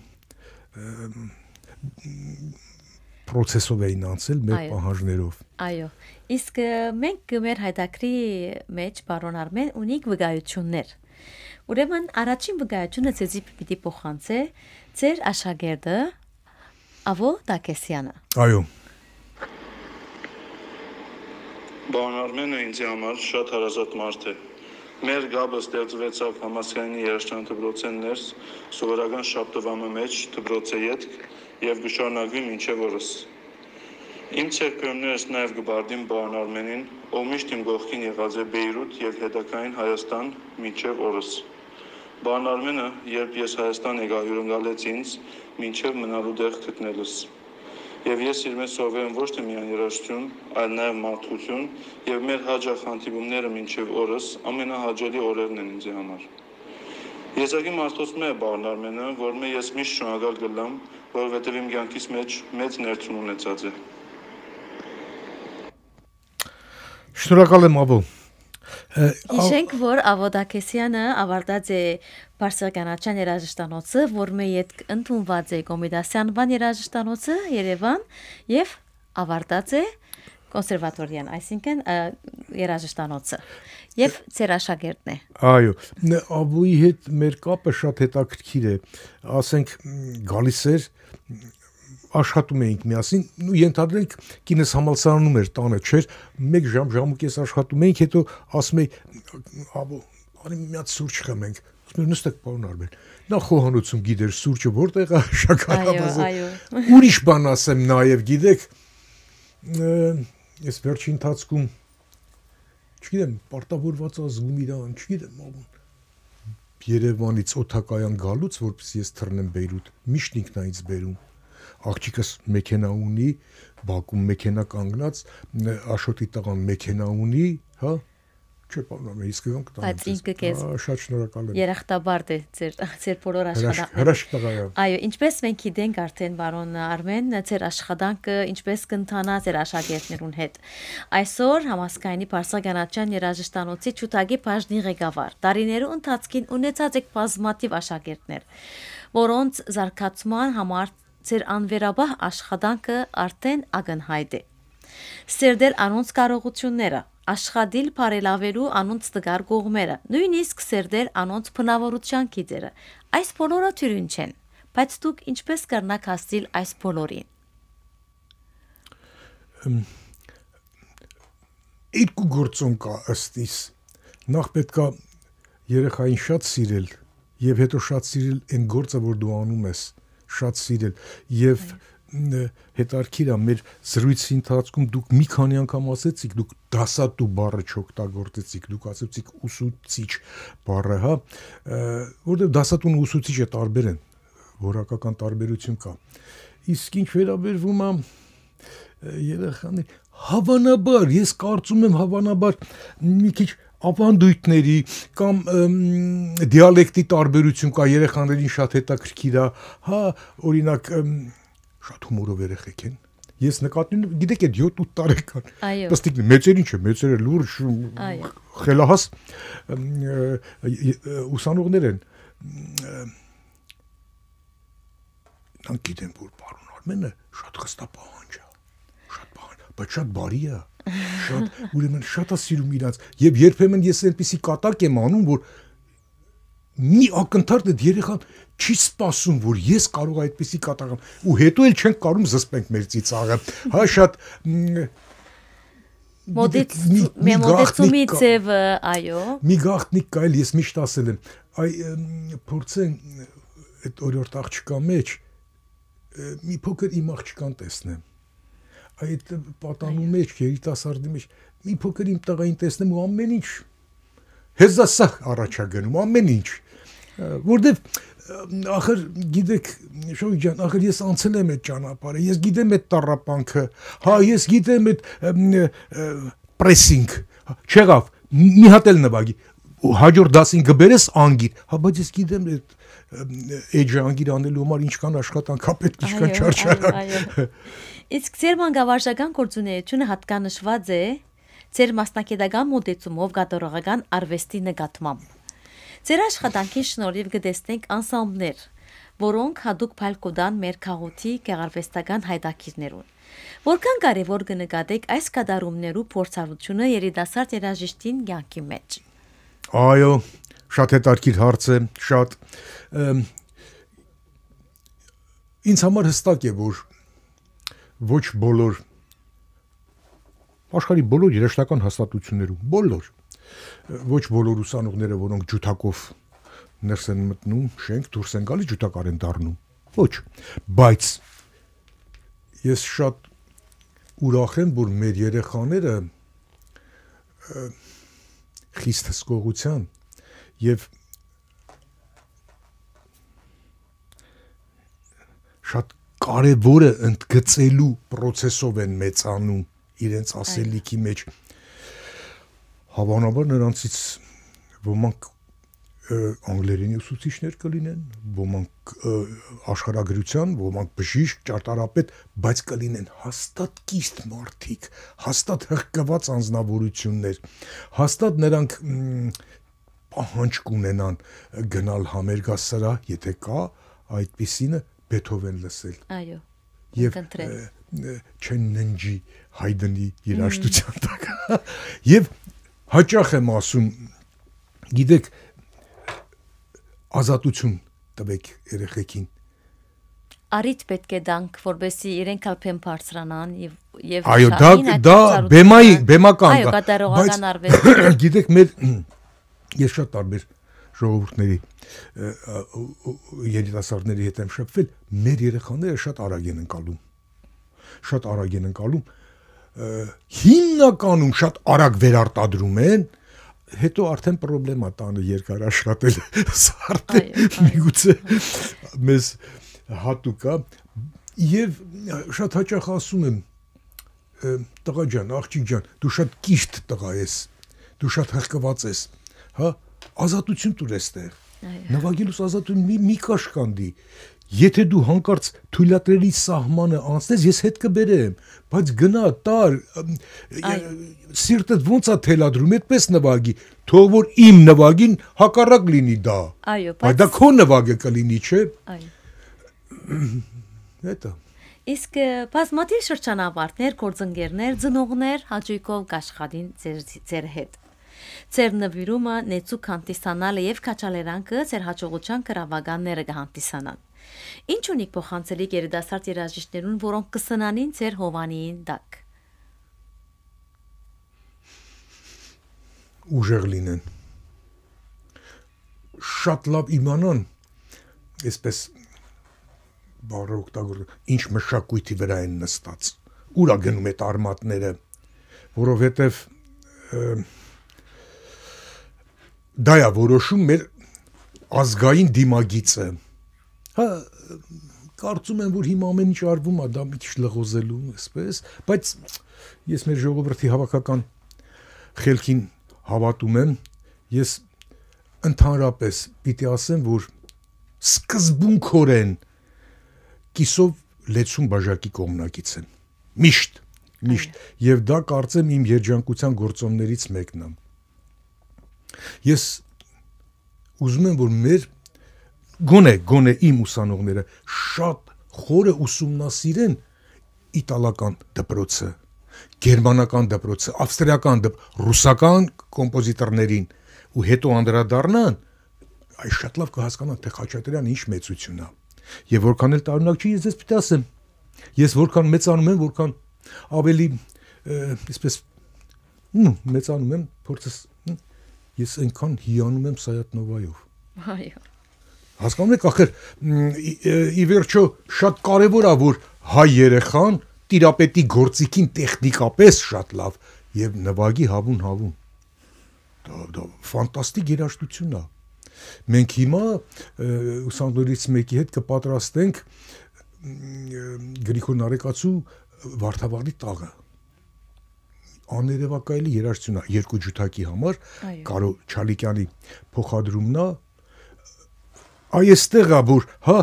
process-ով էին անցել մեր պահանջներով։ Այո։ Իսկ մենք մեր հայտակրի մեջ բարոն Արմեն ունի գվգայություններ։ Ուրեմն առաջին վկայությունը ցեզի պիտի փոխանցե ձեր աշակերտը Ավո Տակեսյանը։ Այո։ Բան Արմենը ինձ համար շատ հարազատ մարդ է։ Մեր գաբը ստեղծվեցավ համասարանի երաշտան դպրոցեն ներս, սովորական շաբթվամը մեջ դպրոցը յետք եւ գշարնագվի մինչեւ օրս։ Իմ ցերկումներս նաև գբարդին Բան Արմենին, ով միշտ իմ գողքին եղած է Բեյրութ եւ հետակային Հայաստան մինչեւ օրս։ Բարն Արմենը, երբ ես Հայաստան եկա, հյուրընկալեց ինձ մինչև մնալու տեղ գտնելուս։ Եվ ես իր մեջ սովորեմ ոչ թե միայն երաշխություն, այլ նաև մարդություն, եւ մեր հաջող հանդիպումները մինչև օրս ամենահաջողի օրերն են ինձ համար։ Եզակի մարդոց մե Բարն Արմենը, որ մե ես միշտ շնորհակալ գլամ, որովհետև իմ կյանքիս մեջ մեծ ներդրում ունեցած է։ Շնորհակալ եմ, աբո։ Հիշենք, որ Ավոդակեսյանը ավարտած է Բարսեղանաչյան երաժշտանոցը, որմե հետ ընդունված է Կոմիդասյան վան երաժշտանոցը Երևան եւ ավարտած է կոնսերվատորիան, այսինքն երաժշտանոցը եւ ցերաշագերտն է։ Այո, Աբուի հետ մեր կապը շատ հետաքրքիր է։ Ասենք գալիս էր աշխատում էինք միասին, ու ենթադրենք կինս համալսարանում էր տանը, չէր, մեկ ժամ ժամուկ էս աշխատում էինք, հետո ասում էի, աբո, արի մի հատ սուրճ խմենք։ Ասում էր նստեք պարոն Արմեն։ Նա խոհանոցում գիտեր սուրճը որտեղ է, շաքարաբազը։ Ուրիշ բան ասեմ նաև, գիտեք, ես վերջի ընթացքում չգիտեմ, պարտավորված ազգում իրան, չգիտեմ, աբոն Երևանից օթակայան գալուց, որպես ես թռնեմ Բեյրութ, միշտ ինքն այնից բերում աղջիկս մեքենա ունի, Բաքում մեքենա կանգնած, Աշոտի տղան մեքենա ունի, հա չփոփանում է իսկ գոնք տանը։ Բայց ինքը քեզ շատ շնորհակալ եմ։ Երախտաբարդ է ձեր ձեր բոլոր աշխատանքները։ Հրաշք տղայա։ Այո, ինչպես մենք գիտենք արդեն բարոն Արմեն, ձեր աշխատանքը ինչպես կընթանա ձեր աշակերտներուն հետ։ Այսօր համասկայնի Բարսագանաչյան երաժշտանոցի Չուտագի բաժնի ղեկավար։ Տարիներու ընթացքին ունեցած եք բազմաթիվ աշակերտներ, որոնց զարգացման համար ձեր անվերաբահ աշխատանքը արդեն ակնհայտ է։ Սերդել անոնց կարողությունները, աշխատիլ բարելավելու անոնց տգար կողմերը, նույնիսկ սերդել անոնց փնավորության գիծերը։ Այս բոլորը թյուրին չեն, բայց դուք ինչպես կրնաք հասցիլ այս բոլորին։ Երկու գործոն կա ըստ իս։ Նախ պետքա երեխային շատ սիրել եւ հետո շատ սիրել այն գործը, որ դու անում ես շատ սիրել եւ հետարքիր է մեր զրույցի ընթացքում դուք մի քանի անգամ ասեցիք դուք դասատու բառը չօգտագործեցիք դուք ասեցիք ուսուցիչ բառը հա որովհետեւ դասատուն ու ուսուցիչը տարբեր են որակական տարբերություն կա իսկ ինչ վերաբերվում է երեխաների հավանաբար ես կարծում եմ հավանաբար մի քիչ ապանդույթների կամ դիալեկտի տարբերություն կա երեխաներին շատ հետաքրքիր է, հա, օրինակ շատ հումորով երեխեք են ես նկատի ունեմ, գիտեք, այդ 7-8 տարեկան։ Այո։ Պստիկ մեծեր ինչ է, մեծերը լուրջ խելահաս ուսանողներ են։ Նրանք գիտեն, որ պարոն Արմենը շատ խստապահանջ է։ Շատ պահանջ, բայց շատ բարի է։ Այո Շատ, ուրեմն շատ է սիրում իրաց եւ երբեմն ես այնպիսի կատակ եմ անում, որ մի ակնթարթ այդ երեխան չի սпасում, որ ես կարող այդպիսի կատաղեմ ու հետո էլ չենք կարող զսպենք մեր ծիծաղը։ Հա շատ մոդից դե- մոդեցումի ձևը, այո։ Մի գախտնիկ կա էլ ես միշտ ասել եմ, այ փորձեն այդ օրորտ աղջկա մեջ մի փոքր իմ աղջկան տեսնեմ այդ պատանու մեջ, երիտասարդի մեջ մի փոքր իմ տղային տեսնեմ ու ամեն ինչ հեզասախ առաջագնում, ամեն ինչ։ Որտեվ ախր գիտեք շոյ ջան ախր ես անցել եմ այդ ճանապարհը ես գիտեմ այդ տարապանքը հա ես գիտեմ այդ պրեսինգ հա, չեղավ մի հատ էլ նվագի հաջորդ դասին գբերես անգիր հա բայց ես գիտեմ այդ էջը անգիր անելու համար ինչ կան աշխատանքա պետք ինչ կան չարչարանք Իսկ ձեր մանկավարժական գործունեությունը հատկանշված է ձեր մասնակետական մոտեցումով գաթորողական արվեստի նկատմամբ։ Ձեր աշխատանքի շնորհիվ գտեսնենք անսամբներ, որոնք հadoop փալկոդան մեր քաղաքի գեղարվեստական հայտակիրներուն։ Որքան կարևոր կնկատեք այս կատարումներու փորձառությունը երիտասարդ երաժիշտին յանքի մեջ։ Այո, շատ հետաքրքիր հարց է, շատ ինձ համար հստակ է, որ ոչ բոլոր աշխարհի բոլոր երաշտական հաստատություններում, բոլոր ոչ բոլոր ուսանողները, որոնք ջութակով ներս են մտնում, շենք դուրս են գալիս ջութակար են դառնում։ Ոչ, բայց ես շատ ուրախ եմ, որ մեր երեխաները խիստ հսկողության եւ շատ կարևորը ընդգծելու process-ով են մեծանում իրենց ասելիքի մեջ։ Հավանաբար նրանցից ոմանք անգլերենի ուսուցիչներ կլինեն, ոմանք աշխարհագրության, ոմանք բժիշկ, ճարտարապետ, բայց կլինեն հաստատ կիստ մարդիկ, հաստատ հղկված անznավորություններ, հաստատ նրանք պահանջ կունենան գնալ համերգասրահ, եթե կա այդպիսինը Բեթհովեն լսել։ Այո։ Եվ չեն ննջի Հայդնի երաժշտության տակ։ Եվ հաճախ եմ ասում, գիտեք, ազատություն տվեք երեխեքին արիտ պետք է դանք, որբեսի իրենք էլ փեմ բարձրանան եւ եւ Այո, դա դա բեմայի բեմական դա։ Այո, կատարողական արվեստ։ Գիտեք, մեր ես շատ տարբեր ժողովուրդների երիտասարդների հետ եմ շփվել, մեր երեխաները շատ արագ են ընկալում։ Շատ արագ են ընկալում։ Հիմնականում շատ արագ վերարտադրում են, հետո արդեն խնդրեմա տանը երկար աշխատել սարտը միգուցե մեզ հատուկա եւ շատ հաճախ ասում եմ տղա ջան աղջիկ ջան դու շատ կիշտ տղա ես դու շատ հղկված ես հա ազատություն տուր էստեղ։ Նվագելուս ազատություն մի մի կաշկանդի։ Եթե դու հանկարծ թույլատրելի սահմանը անցնես, ես հետ կբերեմ, բայց գնա տար սիրտդ ոնց է թելադրում, այդպես նվագի, թող որ իմ նվագին հակառակ լինի դա։ Այո, բայց դա քո նվագը կլինի, չէ՞։ Այո։ Դա Իսկ բազմաթիվ շրջանավարտներ, գործընկերներ, ծնողներ հաճույքով կաշխատին ձեր ձեր հետ։ Ձեր նվիրումը, նեցուկ հանդիսանալը եւ քաչալերանքը ձեր հաջողության կրավականները կհանդիսանան։ Ինչ ունիք փոխանցելի երիտասարդ երաժիշտներուն, որոնք կսնանին ձեր Հովանիին դակ։ Ուժեղ լինեն։ Շատ լավ իմանան, այսպես բառը օգտագործել, ինչ մշակույթի վրա են նստած։ Ուրա գնում այդ արմատները, որովհետև և դա է որոշում մեր ազգային դիմագիծը։ Հա կարծում եմ որ հիմա ամեն ինչ արվում է դա մի քիչ լղոզելու այսպես, բայց ես մեր ժողովրդի հավաքական խելքին հավատում եմ։ Ես ընդհանրապես պիտի ասեմ, որ սկզբունքորեն կիսով լեցուն բաժակի կողմնակից եմ։ Միշտ, միշտ։ Եվ դա կարծեմ իմ երջանկության գործոններից մեկն է։ Ես ուզում եմ որ մեր գոնե գոնե իմ ուսանողները շատ խորը ուսումնասիրեն իտալական դպրոցը, գերմանական դպրոցը, ավստրիական դպ, ռուսական կոմպոզիտորներին ու հետո անդրադառնան այս շատ լավ կհասկանան թե Խաչատրյանը ինչ մեծություն է։ Եվ որքան էլ տարօրինակ չի, ես ձեզ պիտի ասեմ։ Ես որքան մեծանում եմ, որքան ավելի, այսպես, մեծանում եմ, փորձս ես այնքան հիանում եմ Սայատնովայով։ Այո։ Հասկանում եք, ախր ի վերջո շատ կարևոր է որ հայ երեխան տիրապետի գործիքին տեխնիկապես շատ լավ եւ նվագի հավուն հավուն։ Դա դա ֆանտաստիկ երաժշտություն է։ Մենք հիմա ուսանողներից մեկի հետ կպատրաստենք Գրիգոր Նարեկացու Վարդավառի տաղը աներևակայելի երաշխիքն է երկու ջութակի համար կարո Չալիկյանի փոխադրումն է այ էստեղ է որ հա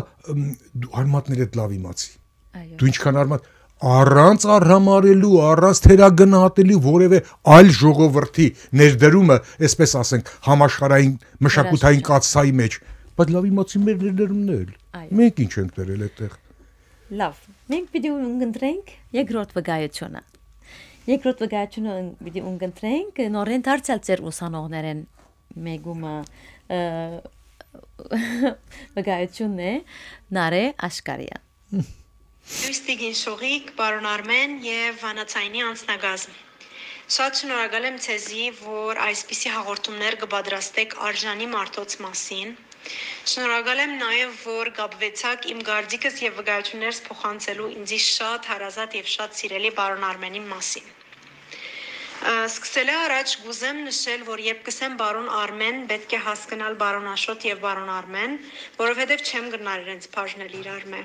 արմատներդ լավ իմացի այո դու ինչքան արմատ առանց արհամարելու, առանց թերագնահատելու որևէ այլ ժողովրդի ներդրումը, այսպես ասենք, համաշխարհային մշակութային կացայի մեջ, բայց լավ իմացի մեր ներդրումն էլ։ Մենք ինչ ենք դրել այդտեղ։ Լավ, մենք պիտի ունենք երկրորդ վկայությունը։ Երկրորդ վկայությունը պիտի ունգընտրենք, նորեն դարձյալ ծեր ուսանողներեն մեգումը վկայությունն է Նարե Աշկարյան։ Լույս Տիգին Շուղիկ, Պարոն Արմեն եւ Վանացայինի անձնագազմ։ Շատ շնորհակալ եմ ցեզի, որ այսպիսի հաղորդումներ կպատրաստեք արժանի մարդոց մասին։ Շնորհակալ եմ նաև, որ գաբվեցաք իմ գարդիկս եւ վկայություններս փոխանցելու ինձի շատ հարազատ եւ շատ սիրելի բարոն Արմենի մասին։ Սկսել է առաջ գուզեմ նշել, որ երբ կսեմ բարոն Արմեն, պետք է հասկանալ բարոն Աշոտ եւ բարոն Արմեն, որովհետեւ չեմ գնար իրենց բաժնել իրար մե։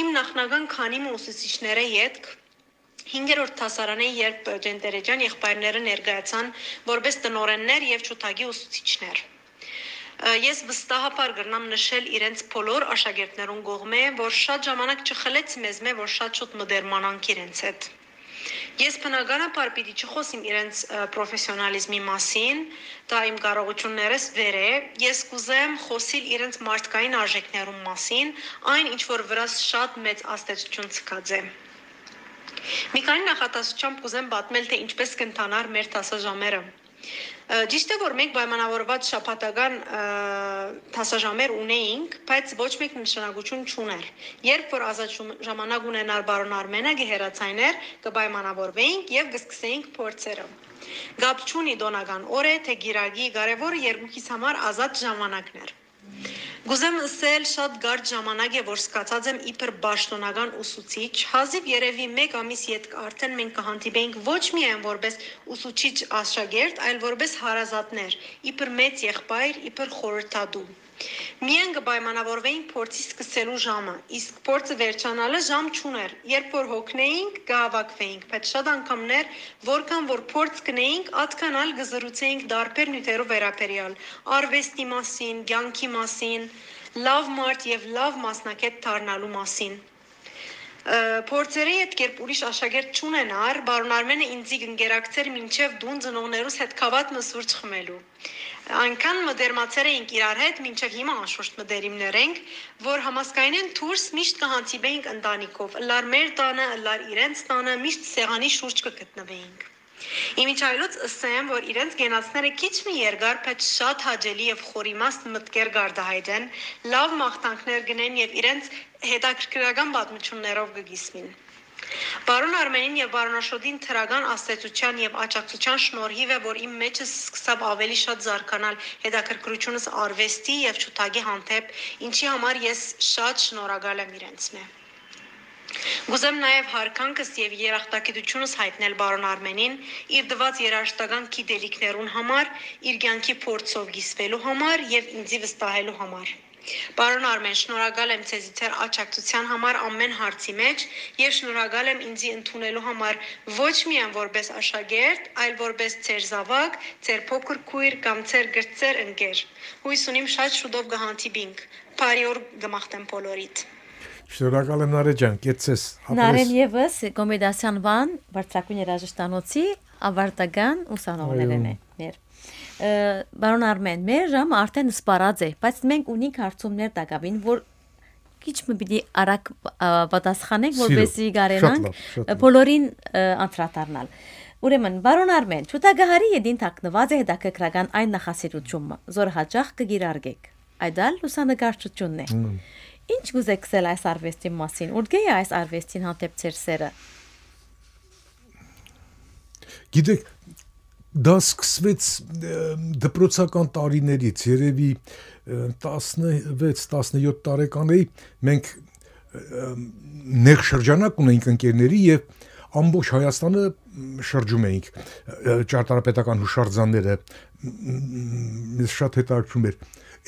Իմ նախնական քանի ուսուցիչները յետք 5-րդ դասարանը երբ Ջենտերեջան եղբայրները ներկայացան որպես տնորեններ եւ ճուտագի ուսուցիչներ։ Ես վստահաբար գրնամ նշել իրենց բոլոր աշակերտներուն կողմէ, որ շատ ժամանակ չխլեց մեզ մե, որ շատ շուտ մդերմանանք իրենց հետ։ Ես բնականաբար պիտի չխոսեմ իրենց պրոֆեսիոնալիզմի մասին, դա իմ կարողություններս վեր է։ Ես կուզեմ խոսել իրենց մարդկային արժեքներուն մասին, այն ինչ որ վրաս շատ մեծ աստեցություն ցկած է։ Մի քանի նախատասությամբ կուզեմ պատմել, թե ինչպես կընթանար մեր տասաժամերը։ Ճիշտ է որ մենք պայմանավորված շփատական տասաժամեր ունեինք, բայց ոչ մեկ նշանակություն չուներ։ Երբ որ ազատ ժամանակ ունենար բարոն Արմենը գերացայներ կպայմանավորվեինք եւ կսկսեինք փորձերը։ Գապչունի դոնական օրը թե գիրագի կարևորը երկուքիս համար ազատ ժամանակներ։ Գուզեմ ասել շատ գարդ ժամանակ է, որ սկացած եմ իբր պաշտոնական ուսուցիչ, հազիվ երևի 1 ամիս ետ արդեն մենք կհանդիպեինք ոչ միայն որպես ուսուցիչ աշակերտ, այլ որպես հարազատներ, իբր մեծ եղբայր, իբր խորհրդադու։ Միայն կպայմանավորվեինք փորձի սկսելու ժամը, իսկ փորձը վերջանալը ժամ չուներ։ Երբ որ հոգնեինք, կհավաքվեինք, բայց շատ անգամներ, որքան որ փորձ կնեինք, ածքան այլ գզրուցեինք դարբեր նյութերով վերաբերյալ, արվեստի մասին, ցանկի մասին, լավ մարդ եւ լավ մասնակետ դառնալու մասին։ Փորձերի հետ կերպ ուրիշ աշակերտ չունենար, բարոն Արմենը ինձի ընկերակցեր մինչև դուն ծնողներուս հետ խավատ մսուրջ խմելու։ Այնքան մդերմացեր էինք իրար հետ, մինչև հիմա անշուշտ մդերիմներ ենք, որ համասկայնեն դուրս միշտ կհանդիպեինք ընտանիքով, լար մեր տանը, լար իրենց տանը, միշտ սեղանի շուրջ կգտնվեինք։ Իմիջայլոց ասեմ, որ իրենց գենացները քիչ մի երկար, բայց շատ հաճելի եւ խորիմաստ մտքեր գարդահայտեն, լավ մաղթանքներ գնեն եւ իրենց հետաքրքրական պատմություններով կգիսվին։ Բարոն Արմենին եւ Բարոն Աշոդին թրագան աստեցության եւ աճակցության շնորհիվ է, որ իմ մեջս սկսավ ավելի շատ զարգանալ հետաքրքրությունս արվեստի եւ ճուտագի հանդեպ, ինչի համար ես շատ շնորհակալ եմ իրենցմե։ Գուզեմ նաև հարկանքս եւ երախտագիտությունս հայտնել բարոն Արմենին իր դված երաշտական գիտելիքներուն համար, իր ցանկի փորձով գիսվելու համար եւ ինձի վստահելու համար։ Պարոն Արմեն, շնորհակալ եմ ցեզ ցեր աջակցության համար ամեն հարցի մեջ եւ շնորհակալ եմ ինձի ընդունելու համար ոչ միայն որպես աշակերտ, այլ որպես ցեր զավակ, ցեր փոքր քույր կամ ցեր գրծեր ընկեր։ Հույս ունիմ շատ շուտով կհանդիպենք։ Բարի օր գմախտեմ բոլորիդ։ Շնորհակալ եմ Նարե ջան, կեցես։ Նարեն եւս Կոմեդասյան վան վարչակուն երաժշտանոցի ավարտական ուսանողներն են։ Բարոն Արմեն, մեր ժամը արդեն սպառած է, բայց մենք ունենք հարցումներ տակավին, որ քիչ մի պիտի արագ պատասխանենք, որպեսզի գարենանք բոլորին անդրադառնալ։ Ուրեմն, Բարոն Արմեն, Չուտագահարի եդին ཐակնված է հետաքրքրական այն նախասիրությունը, զոր հաճախ կգիրարգեք։ Այդալ լուսանկարչությունն է։ Ինչ գուզեք ցել այս արվեստի մասին։ Ուր գեյ այս արվեստին հանդեպ ծեր սերը։ Գիտեք, դա սկսվեց դպրոցական տարիներից, երևի 16-17 տարեկան էի, մենք նեղ շրջանակ ունեինք ընկերների եւ ամբողջ Հայաստանը շրջում էինք ճարտարապետական հուշարձանները շատ հետաքրքրում էր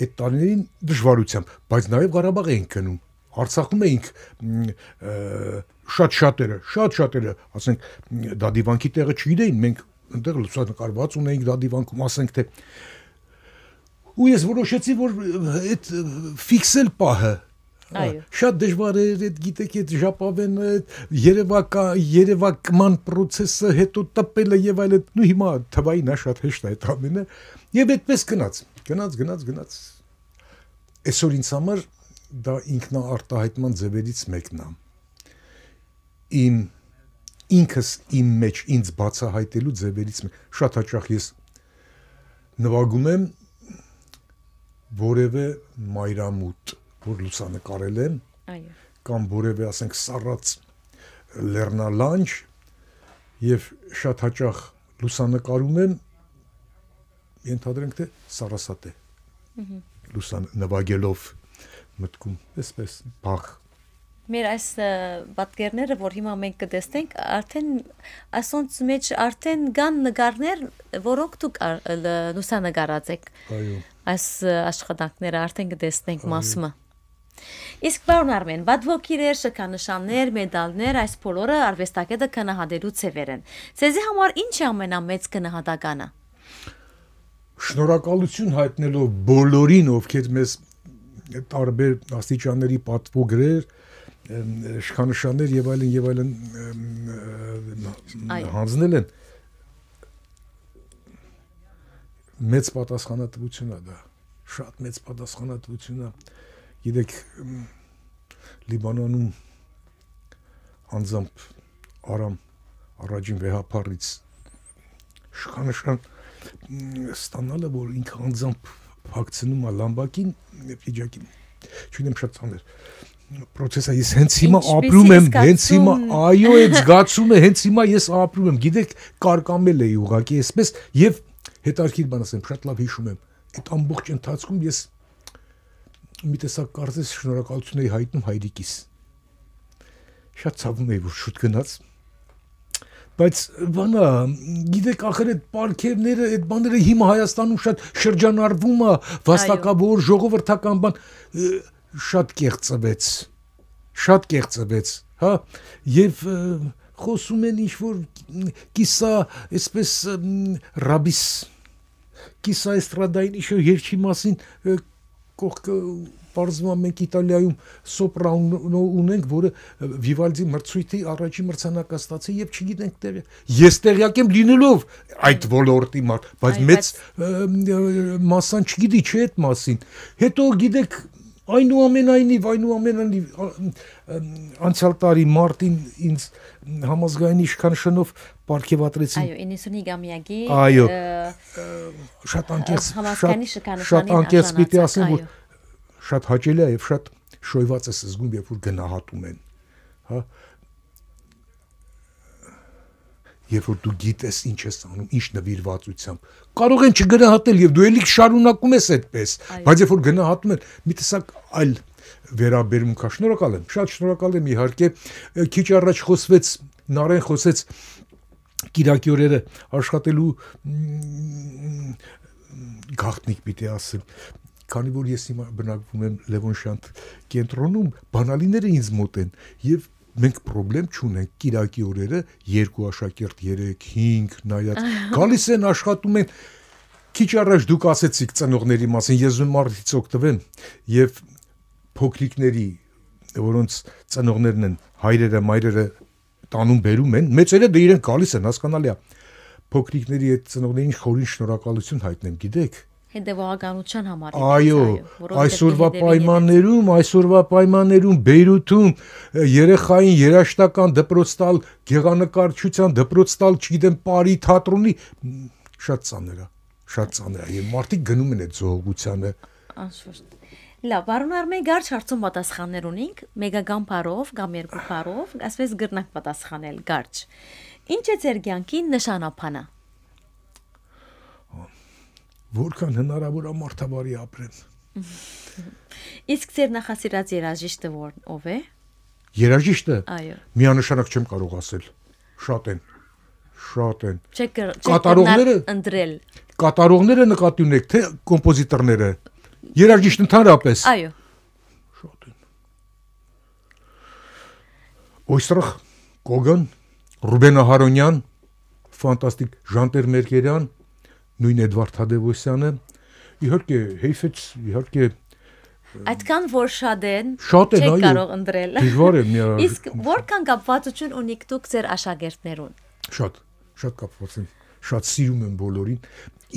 այդ տարիներին դժվարությամբ, բայց նաեւ Ղարաբաղ էինք գնում Արցախում էինք շատ շատերը, շատ շատերը, ասենք դա դիվանքի տեղը չգիտեին, մենք այնտեղ լուսանկարված ունեինք դա դիվանքում, ասենք թե ու ես որոշեցի որ այդ ֆիքսել պահը Այո։ Շատ դժվար էր այդ գիտեք այդ ժապավենը, այդ Երևակա Երևակման process-ը, հետո տպելը եւ այլն, նու հիմա թվային է շատ հեշտ է այդ ամենը։ Եվ այդպես գնաց, գնաց, գնաց, գնաց։ Այսօր ինձ համար դա ինքնաարտահայտման ձևերից մեկն է։ Իմ ինքս իմ մեջ ինձ բացահայտելու ձևերից մեկը։ Շատ հաճախ ես նվագում եմ որևէ մայրամուտ, որ լուսանկարել եմ, այո, կամ որևէ, ասենք, սառած լեռնալանջ եւ շատ հաճախ լուսանկարում եմ ենթադրենք թե սարասատե։ Լուսան նվագելով մտքում, այսպես բախ մեր այս պատկերները, որ հիմա մենք կտեսնենք, արդեն ասոնց մեջ արդեն կան նկարներ, որոնք դուք լուսանգարած եք։ Այո։ Այս աշխատանքները արդեն կտեսնենք մասը։ Իսկ բարոն Արմեն, բադվոկիրեր, շքանշաններ, մեդալներ, այս բոլորը արվեստագետը կնահատելու ծևեր են։ Ցեզի համար ինչ է ամենամեծ կնահատականը։ Շնորհակալություն հայտնելով բոլորին, ովքեր մեզ տարբեր աստիճանների պատվոգրեր, իշխանշաններ եւ այլն եւ այլն հանձնել են մեծ պատասխանատվություն է դա շատ մեծ պատասխանատվություն է գիտեք Լիբանանում անձամբ Արամ առաջին վեհապարից իշխանշան ստանալը որ ինքը անձամբ հակցնում է լամբակին վիճակին չունեմ շատ ցաներ process-ը ես հենց հիմա ապրում եմ, հենց հիմա այո, այդ զգացումը հենց հիմա ես ապրում եմ։ Գիտեք, կարկամել էի ուղակի այսպես եւ հետարքիր բան ասեմ, շատ լավ հիշում եմ։ Այդ ամբողջ ընթացքում ես մի տեսակ կարծես շնորհակալություն էի հայտնում հայրիկիս։ Շատ ցավում էի, որ շուտ գնաց։ Բայց բանա, գիտեք, ախր այդ պարքևները, այդ բաները հիմա Հայաստանում շատ շրջանառվում է, վաստակավոր, ժողովրդական բան։ և, շատ կեղծվեց, շատ կեղծվեց, հա, եւ խոսում են ինչ որ կիսա, այսպես ռաբիս կիսա էստրադային ինչ որ երջի մասին կողքը Պարզվում է մենք Իտալիայում սոպրանո ունենք, որը Վիվալդի մրցույթի առաջին մրցանակաստացի եւ չգիտենք տեղ։ Ես տեղյակ եմ լինելով այդ ոլորտի մարդ, բայց մեծ մասան չգիտի չէ այդ մասին։ Հետո գիտեք Այնուամենայնիվ, այնուամենայնիվ անցյալ տարի մարտին ինձ համազգային իշխան շնով պարգևատրեցին։ Այո, 95-ամյակի Այո։ Շատ անկես շատ շատ անկես պիտի ասեմ, որ շատ հաճելի է եւ շատ շոյված ես զգում, երբ որ գնահատում են։ Հա երբ որ դու գիտես ինչ ես անում, ինչ նվիրվածությամբ, կարող են չգնահատել եւ դու ելի շարունակում ես այդպես, բայց երբ որ գնահատում են, մի տեսակ այլ վերաբերմունք է։ Շնորհակալ եմ, շատ շնորհակալ եմ իհարկե։ Քիչ առաջ խոսվեց Նարեն խոսեց Կիրակի օրերը աշխատելու գախտնիկ պիտի ասեմ քանի որ ես հիմա բնակվում եմ Լևոն Շանթ կենտրոնում, բանալիները ինձ մոտ են եւ մենք խնդրեմ չունենք Կիրակի օրերը երկու աշակերտ 3 5 նայած գալիս են աշխատում են քիչ առաջ դուք ասեցիք ծնողների մասին ես ու մարդից օգտվեմ եւ փոքրիկների որոնց ծնողներն են հայրերը մայրերը տանում բերում են մեծերը դե իրեն գալիս են հասկանալի է փոքրիկների այդ ծնողներին խորին շնորհակալություն հայտնեմ գիտեք հետևողականության համար։ Այո, այսօրվա պայմաններում, այսօրվա պայմաններում Բեյրութում երեխային երաշտական դպրոց տալ, գեղանկարչության դպրոց տալ, չգիտեմ, Պարի թատրոնի շատ ցաներ է, շատ ցաներ է եւ մարդիկ գնում են այդ զողողությանը։ Անշուշտ։ Լավ, Վարուն Արմեն Գարչ հարցում պատասխաններ ունենք, մեգագամ փարով կամ երկու փարով, ասես գրնակ պատասխանել Գարչ։ Ինչ է ձեր ցանկին նշանապանը որքան հնարավոր է մարդավարի ապրեն։ Իսկ ձեր նախասիրած երաժիշտը ով է։ Երաժիշտը։ Այո։ Միանշանակ չեմ կարող ասել։ Շատ են։ Շատ են։ Չեք կատարողները ընտրել։ Կատարողները նկատի ունեք, թե կոմպոզիտորները։ Երաժիշտ ընդհանրապես։ Այո։ Շատ են։ Օյստրախ Կոգան, Ռուբեն Ահարոնյան, ֆանտաստիկ Ժանտեր Մերկերյան, նույն Էդվարդ Հադևոսյանը իհարկե հեյֆեց իհարկե Այդքան որ շատ են շատ են այո կարող ընտրել դժվար է մի իսկ որքան կապվածություն ունի դուք ձեր աշակերտներուն շատ շատ կապված են շատ սիրում են բոլորին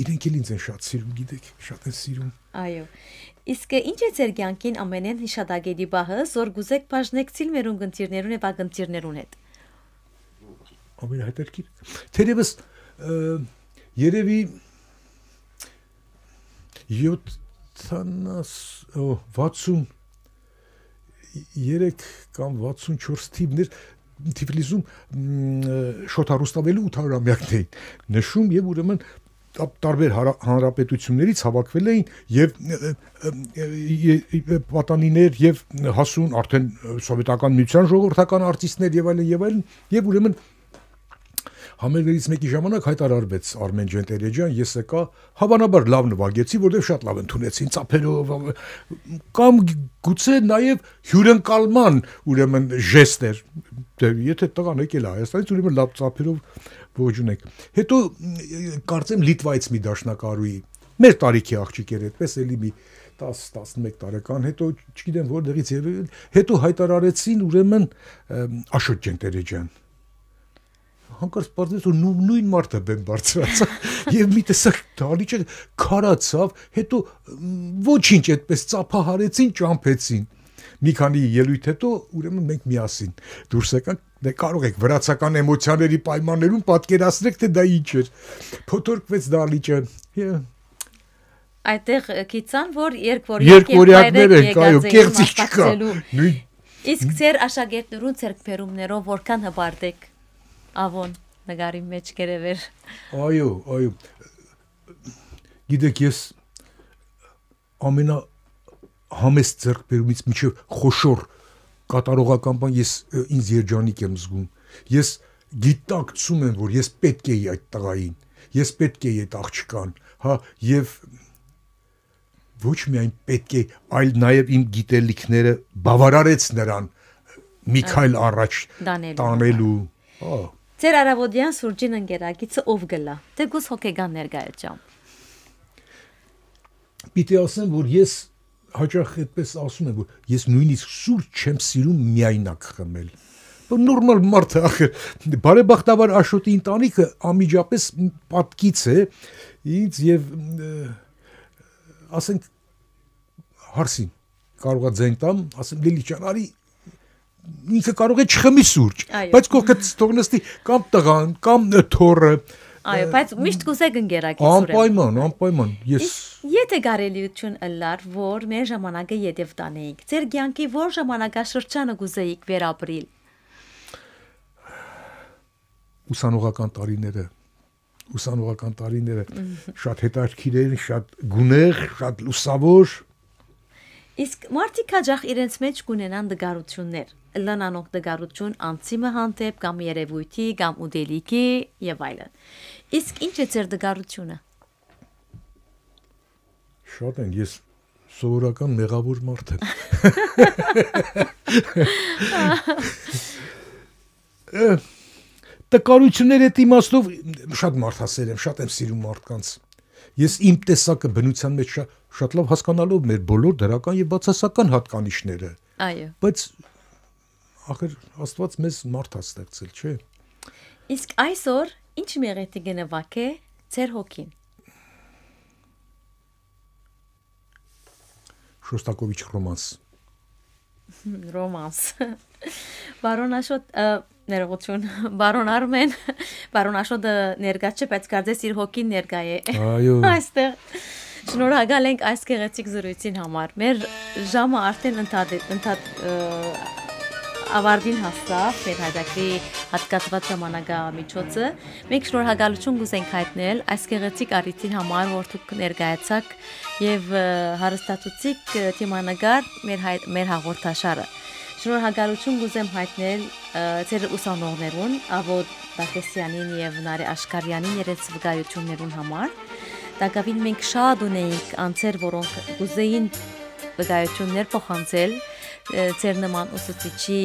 իրենք էլ ինձ են շատ սիրում գիտեք շատ են սիրում այո Իսկ ինչ է ձեր ցանկին ամենեն հիշադակելի բահը, որ գուզեք բաժնեկցիլ մերուն գնտիրներուն եւ ագնտիրներուն հետ։ Ամենահետաքրքիր։ Թերևս երևի 63 կամ 64 թիվներ Թիֆլիսում շոթարուստավելու 800-ամյակն էին նշում եւ ուրեմն տարբեր հանրապետություններից հավաքվել էին եւ պատանիներ եւ հասուն արդեն սովետական միության ժողովրդական արտիստներ եւ այլն եւ այլն եւ ուրեմն այլ, Համերգներից մեկի ժամանակ հայտարարվեց Արմեն Ջենտերեջյան, ես եկա, հավանաբար լավ նվագեցի, որովհետև շատ լավ ընդունեցին ծափերով կամ գուցե նաև հյուրընկալման ուրեմն ժեստեր դե, եթե տղան եկել է Հայաստանից ուրեմն լավ ծափերով ողջունեք։ Հետո կարծեմ Լիտվայից մի դաշնակարուի մեր տարիքի աղջիկեր այդպես էլի մի 10-11 տարեկան, հետո չգիտեմ որտեղից եղել, հետո հայտարարեցին ուրեմն Աշոտ Ջենտերեջյան հանկարծ բացվեց որ նույն մարդը բեմ բարձրացա եւ մի տեսակ դալիճը քարացավ հետո ոչինչ այդպես ծափահարեցին ճամփեցին մի քանի ելույթ հետո ուրեմն մենք միասին դուրս եկանք դե կարող եք վրացական էմոցիաների պայմաններում պատկերացնել թե դա ինչ էր փոթորկվեց դալիճը այդտեղ գիցան որ երկորյակներ եք այո կեղծիք չկա նույն իսկ ծեր աշակերտներուն ցերկբերումներով որքան հպարտ եք Ավոն նկարի մեջ գերեվեր։ Այո, այո։ Գիտեք, ես ամենա համեստ ձեռքբերումից միջև խոշոր կատարողական բան ես ինձ երջանիկ եմ զգում։ Ես գիտակցում եմ, որ ես պետք էի այդ տղային, ես պետք էի այդ աղջկան, հա, եւ ոչ միայն պետք է, այլ նաեւ իմ գիտելիքները բավարարեց նրան Միքայել առաջ տանելու։ Հա Ձեր արավոդյան սուրջին ընկերակիցը ով գլա։ Դե գուս հոգեգան ներկայացում։ Պիտի ասեմ, որ ես հաճախ այդպես ասում եմ, որ ես նույնիսկ սուրճ չեմ սիրում միայնակ խմել։ Բայց նորմալ մարդը ախր բարեբախտաբար Աշոտի ընտանիքը ամիջապես պատկից է ինձ եւ ասենք հարսին կարողա ձենք տամ, ասեմ Լիլի ջան, արի ինքը կարող է չխմի սուրճ, բայց կողքից թողնստի կամ տղան, կամ թորը, Այո, բայց միշտ կուզեք ընկերակից ուրեմն։ Անպայման, անպայման։ Ես Եթե կարելիություն ըլլար, որ մեր ժամանակը յետև տանեիք, ձեր ցանկի որ ժամանակաշրջանը կուզեիք վերապրիլ։ Ուսանողական տարիները ուսանողական տարիները շատ հետաքրքիր էին, շատ գունեղ, շատ լուսավոր, Իսկ մարդիկ հաջախ իրենց մեջ կունենան դգարություններ, լանանող դգարություն անցիմը հանդեպ կամ երևույթի կամ ուդելիքի եւ այլն։ Իսկ ինչ է ձեր դգարությունը։ Շատ են ես սովորական մեղավոր մարդ եմ։ Տկարությունները այդ իմաստով շատ մարդասեր եմ, շատ եմ սիրում մարդկանց։ Ես իմ տեսակը բնության մեջ շատ շատ լավ հասկանալով մեր բոլոր դրական եւ բացասական հատկանիշները։ Այո։ Բայց ախր Աստված մեզ մարդ է ստեղծել, չէ՞։ Իսկ այսօր ինչ մեղեթի գնվակե ծեր հոգին։ Շոստակովիչ ռոմանս։ Ռոմանս։ Բարոն Աշոտ ներողություն բարոն Արմեն բարոն Աշոտը ներկա չէ, բայց կարծես իր հոգին ներկա է։ Այո։ Այստեղ Շնորհակալ ենք այս գեղեցիկ զրույցին համար։ Մեր ժամը արդեն ընդհանրապես ավարտին հասավ մեր հայտակի հատկացված ժամանակամիջոցը։ Մենք շնորհակալություն կուզենք հայտնել այս գեղեցիկ առիթին համար, որ դուք ներկայացաք եւ հարստացուցիկ թեմանակար մեր հայ, մեր հաղորդաշարը։ Շնորհակալություն կուզեմ հայտնել ձեր ուսանողներուն, Ավոտ Բակեսյանին եւ Նարի Աշկարյանին երես վկայություններուն համար։ Տակավին մենք շատ ունեինք անձեր, որոնք գուզեին վկայություններ փոխանցել ծեր նման ուսուցիչի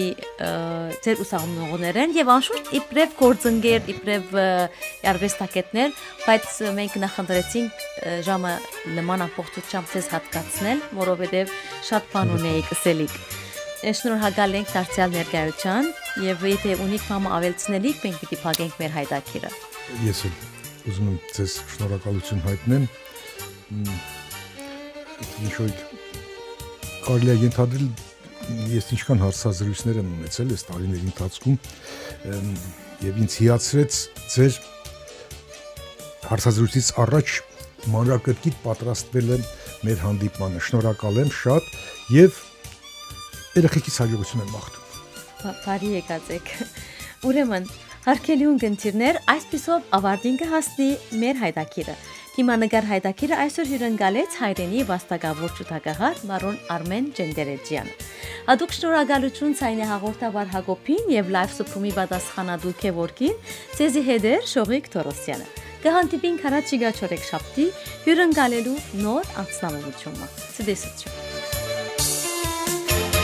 ծեր ուսանողներեն եւ անշուշտ իբրև գործընկեր, իբրև արվեստագետներ, բայց մենք նախընտրեցինք ժամը նման ամբողջությամբ ցեզ հատկացնել, որովհետեւ շատ բան ունեի կսելիք։ Շնորհակալ ենք դարձյալ ներկայության եւ եթե ունիք բան ավելցնելիք, մենք պիտի փակենք մեր հայտակիրը։ Ես եմ ուզում եմ ձեզ շնորհակալություն հայտնել ինչ որ կարելի է ենթադրել ես ինչքան հարցազրույցներ եմ ունեցել այս տարիների ընթացքում եւ ինձ հիացրեց ձեր հարցազրույցից առաջ մանրակրկիտ պատրաստվելը մեր հանդիպմանը շնորհակալ եմ շատ եւ երեխեքից հաջողություն եմ մաղթում բարի եկածեք ուրեմն Հարգելի ունգընտիրներ, այսպիսով ավարտին կհասնի մեր հայտակիրը։ Դիմանկար հայտակիրը այսօր հյուրընկալեց հայրենի վաստակավոր ճուտակահար Մարոն Արմեն Ջենդերեջյանը։ Ադուկ շնորհակալություն ցայնի հաղորդավար Հակոբին եւ լայվ սփումի պատասխանատու Քևորգին, ցեզի հետ էր Շողիկ Թորոսյանը։ Կհանդիպենք հարաճիգա 4 շաբթի հյուրընկալելու նոր անցնամոլությունը։ Ցտեսություն։